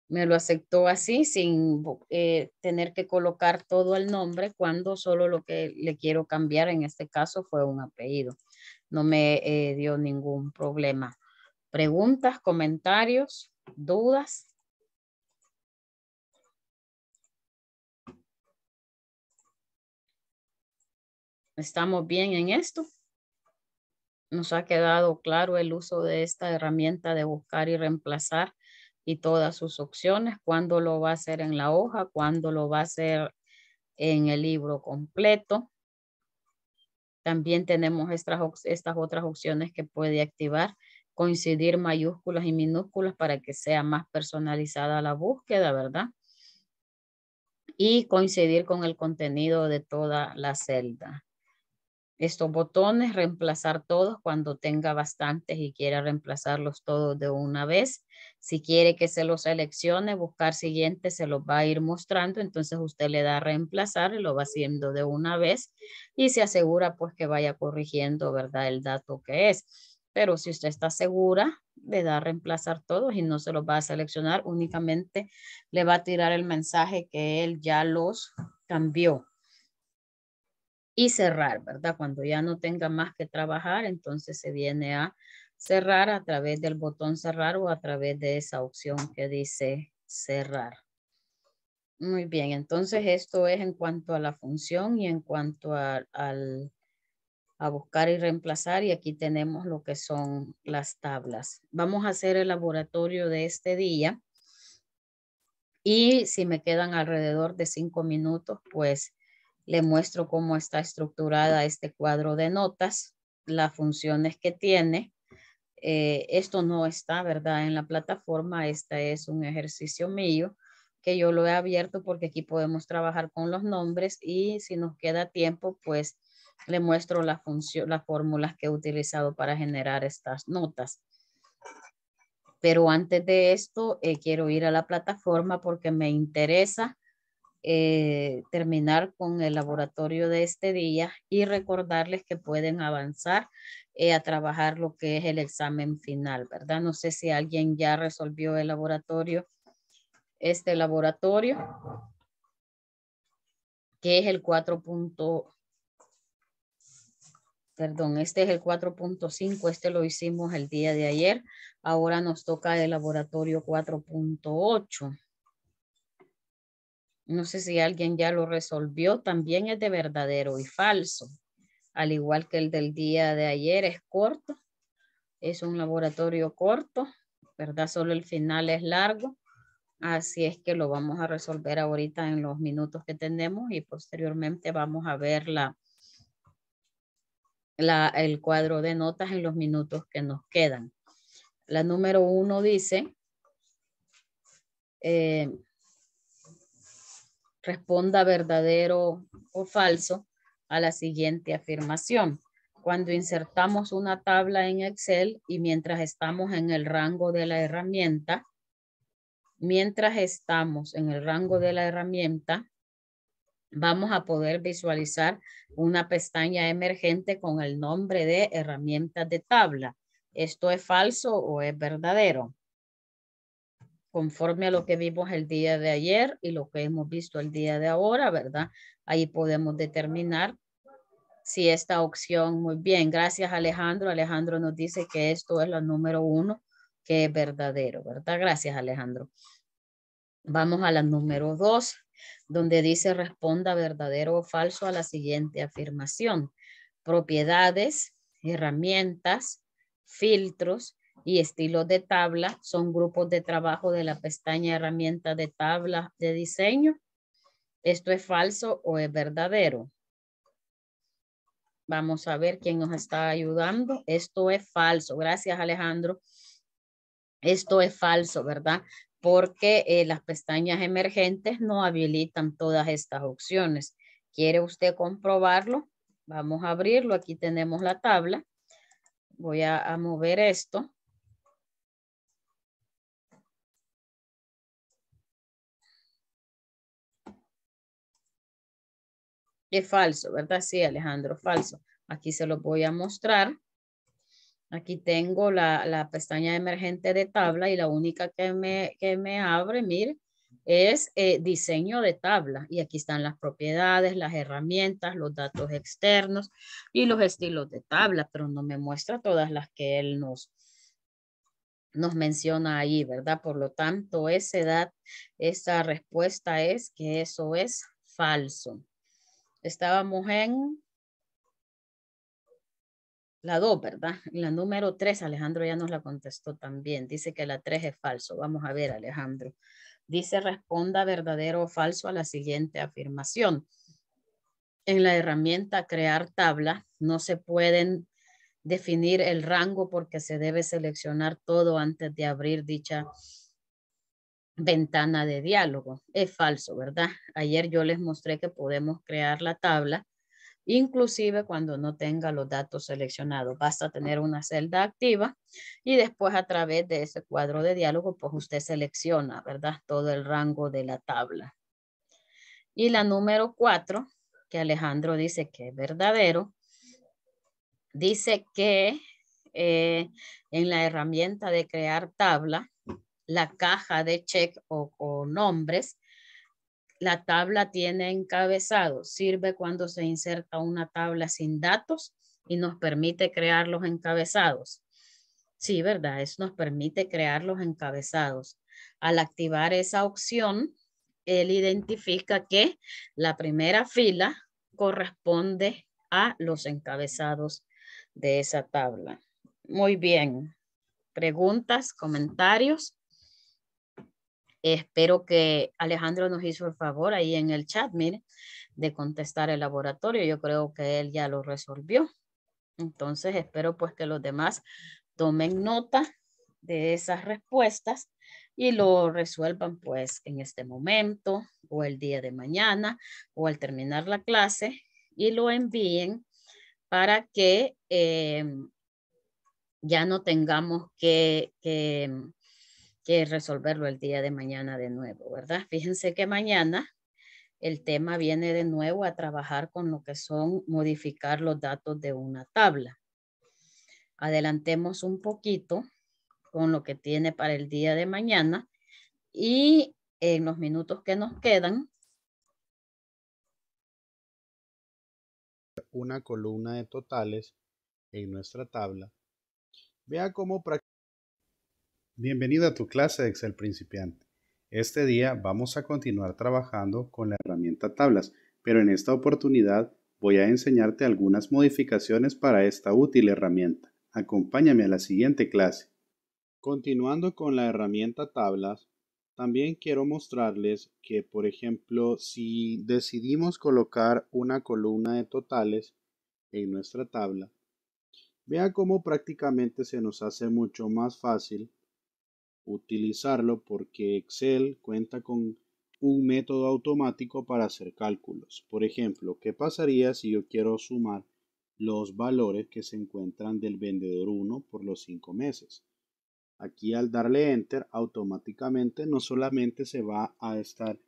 Me lo aceptó así sin eh, tener que colocar todo el nombre cuando solo lo que le quiero cambiar en este caso fue un apellido. No me eh, dio ningún problema. Preguntas, comentarios, dudas. ¿Estamos bien en esto? nos ha quedado claro el uso de esta herramienta de buscar y reemplazar y todas sus opciones, cuándo lo va a hacer en la hoja, cuándo lo va a hacer en el libro completo. También tenemos estas, otras opciones que puede activar, coincidir mayúsculas y minúsculas para que sea más personalizada la búsqueda, ¿verdad? Y coincidir con el contenido de toda la celda estos botones, reemplazar todos cuando tenga bastantes y quiera reemplazarlos todos de una vez. Si quiere que se los seleccione, buscar siguiente, se los va a ir mostrando. Entonces usted le da a reemplazar y lo va haciendo de una vez y se asegura pues que vaya corrigiendo, ¿verdad? El dato que es. Pero si usted está segura, le da reemplazar todos y no se los va a seleccionar, únicamente le va a tirar el mensaje que él ya los cambió y cerrar, ¿verdad? Cuando ya no tenga más que trabajar, entonces se viene a cerrar a través del botón cerrar o a través de esa opción que dice cerrar. Muy bien, entonces esto es en cuanto a la función y en cuanto a, al, a buscar y reemplazar y aquí tenemos lo que son las tablas. Vamos a hacer el laboratorio de este día y si me quedan alrededor de cinco minutos, pues le muestro cómo está estructurada este cuadro de notas, las funciones que tiene. Eh, esto no está, ¿verdad? En la plataforma, este es un ejercicio mío que yo lo he abierto porque aquí podemos trabajar con los nombres y si nos queda tiempo, pues le muestro la función, las fórmulas que he utilizado para generar estas notas. Pero antes de esto, eh, quiero ir a la plataforma porque me interesa eh, terminar con el laboratorio de este día y recordarles que pueden avanzar eh, a trabajar lo que es el examen final, ¿verdad? No sé si alguien ya resolvió el laboratorio, este laboratorio, que es el 4 perdón, este es el 4.5, este lo hicimos el día de ayer. Ahora nos toca el laboratorio 4.8. No sé si alguien ya lo resolvió. También es de verdadero y falso. Al igual que el del día de ayer es corto. Es un laboratorio corto, ¿verdad? Solo el final es largo. Así es que lo vamos a resolver ahorita en los minutos que tenemos y posteriormente vamos a ver el cuadro de notas en los minutos que nos quedan. La número uno dice, eh, responda verdadero o falso a la siguiente afirmación. Cuando insertamos una tabla en Excel y mientras estamos en el rango de la herramienta, mientras estamos en el rango de la herramienta, vamos a poder visualizar una pestaña emergente con el nombre de herramientas de tabla. ¿Esto es falso o es verdadero? conforme a lo que vimos el día de ayer y lo que hemos visto el día de ahora, ¿verdad? Ahí podemos determinar si esta opción, muy bien, gracias Alejandro, Alejandro nos dice que esto es la número uno, que es verdadero, ¿verdad? Gracias Alejandro. Vamos a la número dos, donde dice responda verdadero o falso a la siguiente afirmación. Propiedades, herramientas, filtros, y estilos de tabla son grupos de trabajo de la pestaña herramienta de tabla de diseño. ¿Esto es falso o es verdadero? Vamos a ver quién nos está ayudando. Esto es falso. Gracias, Alejandro. Esto es falso, ¿verdad? Porque eh, las pestañas emergentes no habilitan todas estas opciones. ¿Quiere usted comprobarlo? Vamos a abrirlo. Aquí tenemos la tabla. Voy a mover esto Es falso, ¿verdad? Sí, Alejandro, falso. Aquí se lo voy a mostrar. Aquí tengo la, pestaña emergente de tabla y la única que me, abre, mire, es eh, diseño de tabla. Y aquí están las propiedades, las herramientas, los datos externos y los estilos de tabla, pero no me muestra todas las que él nos, nos menciona ahí, ¿verdad? Por lo tanto, esa esa respuesta es que eso es falso. Estábamos en la 2, ¿verdad? La número 3, Alejandro ya nos la contestó también. Dice que la 3 es falso. Vamos a ver, Alejandro. Dice, responda verdadero o falso a la siguiente afirmación. En la herramienta crear tabla no se pueden definir el rango porque se debe seleccionar todo antes de abrir dicha ventana de diálogo. Es falso, ¿verdad? Ayer yo les mostré que podemos crear la tabla, inclusive cuando no tenga los datos seleccionados. Basta tener una celda activa y después a través de ese cuadro de diálogo, pues usted selecciona, ¿verdad? Todo el rango de la tabla. Y la número cuatro, que Alejandro dice que es verdadero, dice que eh, en la herramienta de crear tabla, la caja de check o, nombres. La tabla tiene encabezados. sirve cuando se inserta una tabla sin datos y nos permite crear los encabezados. Sí, ¿verdad? Eso nos permite crear los encabezados. Al activar esa opción, él identifica que la primera fila corresponde a los encabezados de esa tabla. Muy bien. ¿Preguntas, comentarios? Espero que Alejandro nos hizo el favor ahí en el chat, mire, de contestar el laboratorio. Yo creo que él ya lo resolvió. Entonces, espero pues que los demás tomen nota de esas respuestas y lo resuelvan pues en este momento o el día de mañana o al terminar la clase y lo envíen para que eh, ya no tengamos que que resolverlo el día de mañana de nuevo, ¿verdad? Fíjense que mañana el tema viene de nuevo a trabajar con lo que son modificar los datos de una tabla. Adelantemos un poquito con lo que tiene para el día de mañana y en los minutos que nos quedan. Una columna de totales en nuestra tabla. Vea cómo Bienvenido a tu clase de Excel principiante. Este día vamos a continuar trabajando con la herramienta tablas, pero en esta oportunidad voy a enseñarte algunas modificaciones para esta útil herramienta. Acompáñame a la siguiente clase. Continuando con la herramienta tablas, también quiero mostrarles que, por ejemplo, si decidimos colocar una columna de totales en nuestra tabla, vea cómo prácticamente se nos hace mucho más fácil utilizarlo porque Excel cuenta con un método automático para hacer cálculos. Por ejemplo, ¿qué pasaría si yo quiero sumar los valores que se encuentran del vendedor 1 por los 5 meses? Aquí al darle enter automáticamente no solamente se va a estar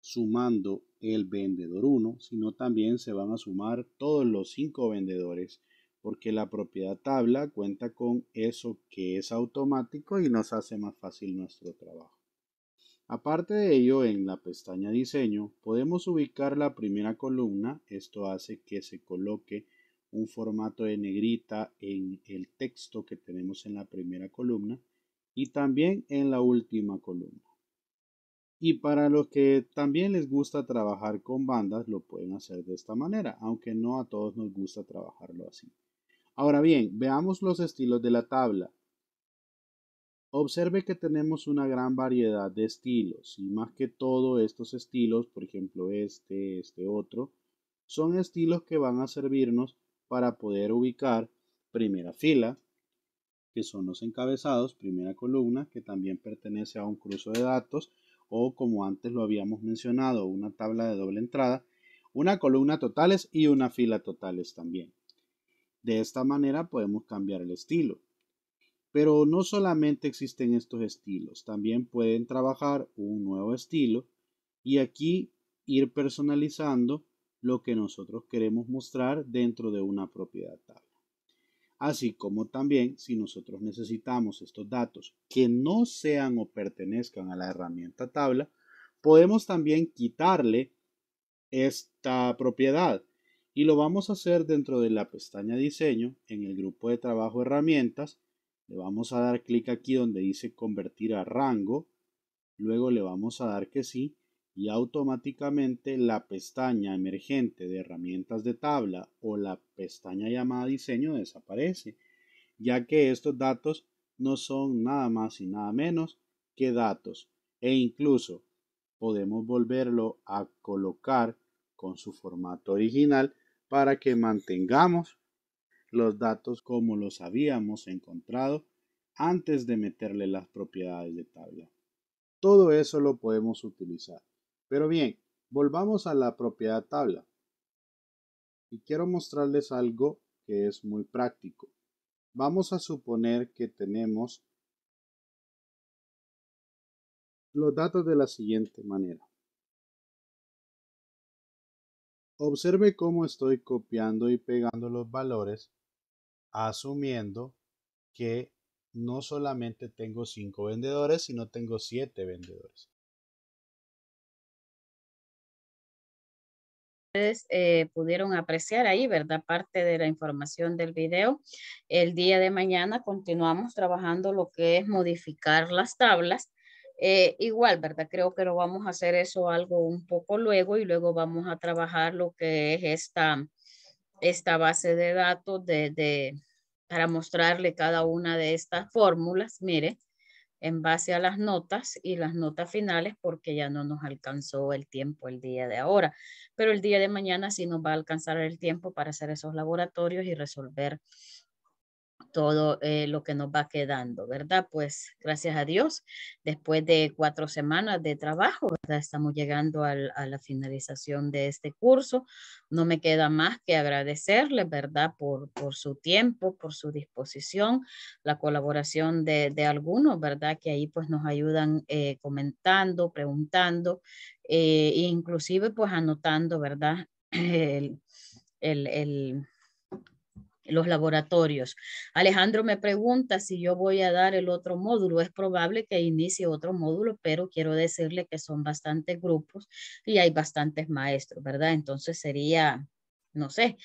sumando el vendedor 1, sino también se van a sumar todos los 5 vendedores porque la propiedad tabla cuenta con eso que es automático y nos hace más fácil nuestro trabajo. Aparte de ello, en la pestaña diseño podemos ubicar la primera columna, esto hace que se coloque un formato de negrita en el texto que tenemos en la primera columna y también en la última columna. Y para los que también les gusta trabajar con bandas, lo pueden hacer de esta manera, aunque no a todos nos gusta trabajarlo así. Ahora bien, veamos los estilos de la tabla. Observe que tenemos una gran variedad de estilos y más que todo estos estilos, por ejemplo este, este otro, son estilos que van a servirnos para poder ubicar primera fila, que son los encabezados, primera columna, que también pertenece a un cruzo de datos o como antes lo habíamos mencionado, una tabla de doble entrada, una columna totales y una fila totales también. De esta manera podemos cambiar el estilo. Pero no solamente existen estos estilos, también pueden trabajar un nuevo estilo y aquí ir personalizando lo que nosotros queremos mostrar dentro de una propiedad tabla. Así como también si nosotros necesitamos estos datos que no sean o pertenezcan a la herramienta tabla, podemos también quitarle esta propiedad y lo vamos a hacer dentro de la pestaña diseño en el grupo de trabajo herramientas le vamos a dar clic aquí donde dice convertir a rango luego le vamos a dar que sí y automáticamente la pestaña emergente de herramientas de tabla o la pestaña llamada diseño desaparece ya que estos datos no son nada más y nada menos que datos e incluso podemos volverlo a colocar con su formato original para que mantengamos los datos como los habíamos encontrado antes de meterle las propiedades de tabla. Todo eso lo podemos utilizar. Pero bien, volvamos a la propiedad tabla. Y quiero mostrarles algo que es muy práctico. Vamos a suponer que tenemos los datos de la siguiente manera. Observe cómo estoy copiando y pegando los valores asumiendo que no solamente tengo cinco vendedores, sino tengo siete vendedores. Ustedes eh, pudieron apreciar ahí, ¿verdad? Parte de la información del video. El día de mañana continuamos trabajando lo que es modificar las tablas eh, igual, ¿verdad? Creo que lo vamos a hacer eso algo un poco luego y luego vamos a trabajar lo que es esta, esta base de datos de, para mostrarle cada una de estas fórmulas, mire, en base a las notas y las notas finales porque ya no nos alcanzó el tiempo el día de ahora, pero el día de mañana sí nos va a alcanzar el tiempo para hacer esos laboratorios y resolver todo eh, lo que nos va quedando, ¿verdad? Pues gracias a Dios, después de cuatro semanas de trabajo, ¿verdad? Estamos llegando a la finalización de este curso. No me queda más que agradecerles, ¿verdad? Por, su tiempo, por su disposición, la colaboración de, algunos, ¿verdad? Que ahí pues nos ayudan eh, comentando, preguntando, eh, inclusive pues anotando, ¿verdad? el los laboratorios. Alejandro me pregunta si yo voy a dar el otro módulo. Es probable que inicie otro módulo, pero quiero decirle que son bastantes grupos y hay bastantes maestros, ¿verdad? Entonces sería, no sé,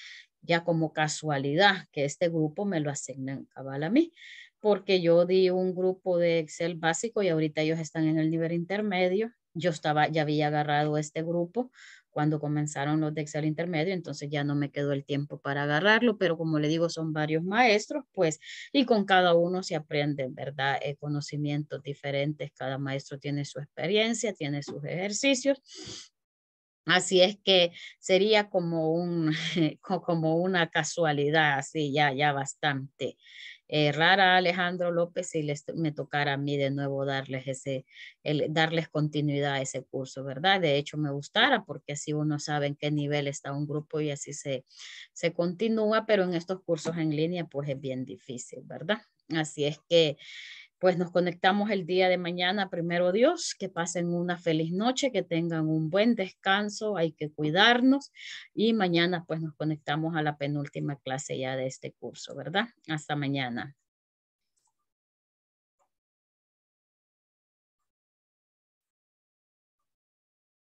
ya como casualidad que este grupo me lo asignan a mí, porque yo di un grupo de Excel básico y ahorita ellos están en el nivel intermedio. Yo estaba, ya había agarrado este grupo cuando comenzaron los de Excel intermedio, entonces ya no me quedó el tiempo para agarrarlo, pero como le digo, son varios maestros, pues, y con cada uno se aprenden, ¿verdad? Eh, conocimientos diferentes, cada maestro tiene su experiencia, tiene sus ejercicios, Así es que sería como, un, como una casualidad, así ya, ya bastante eh, rara Alejandro López si les, me tocara a mí de nuevo darles, ese, el, darles continuidad a ese curso, ¿verdad? De hecho, me gustara porque así uno sabe en qué nivel está un grupo y así se, se continúa, pero en estos cursos en línea pues es bien difícil, ¿verdad? Así es que pues nos conectamos el día de mañana, primero Dios, que pasen una feliz noche, que tengan un buen descanso, hay que cuidarnos y mañana pues nos conectamos a la penúltima clase ya de este curso, ¿verdad? Hasta mañana.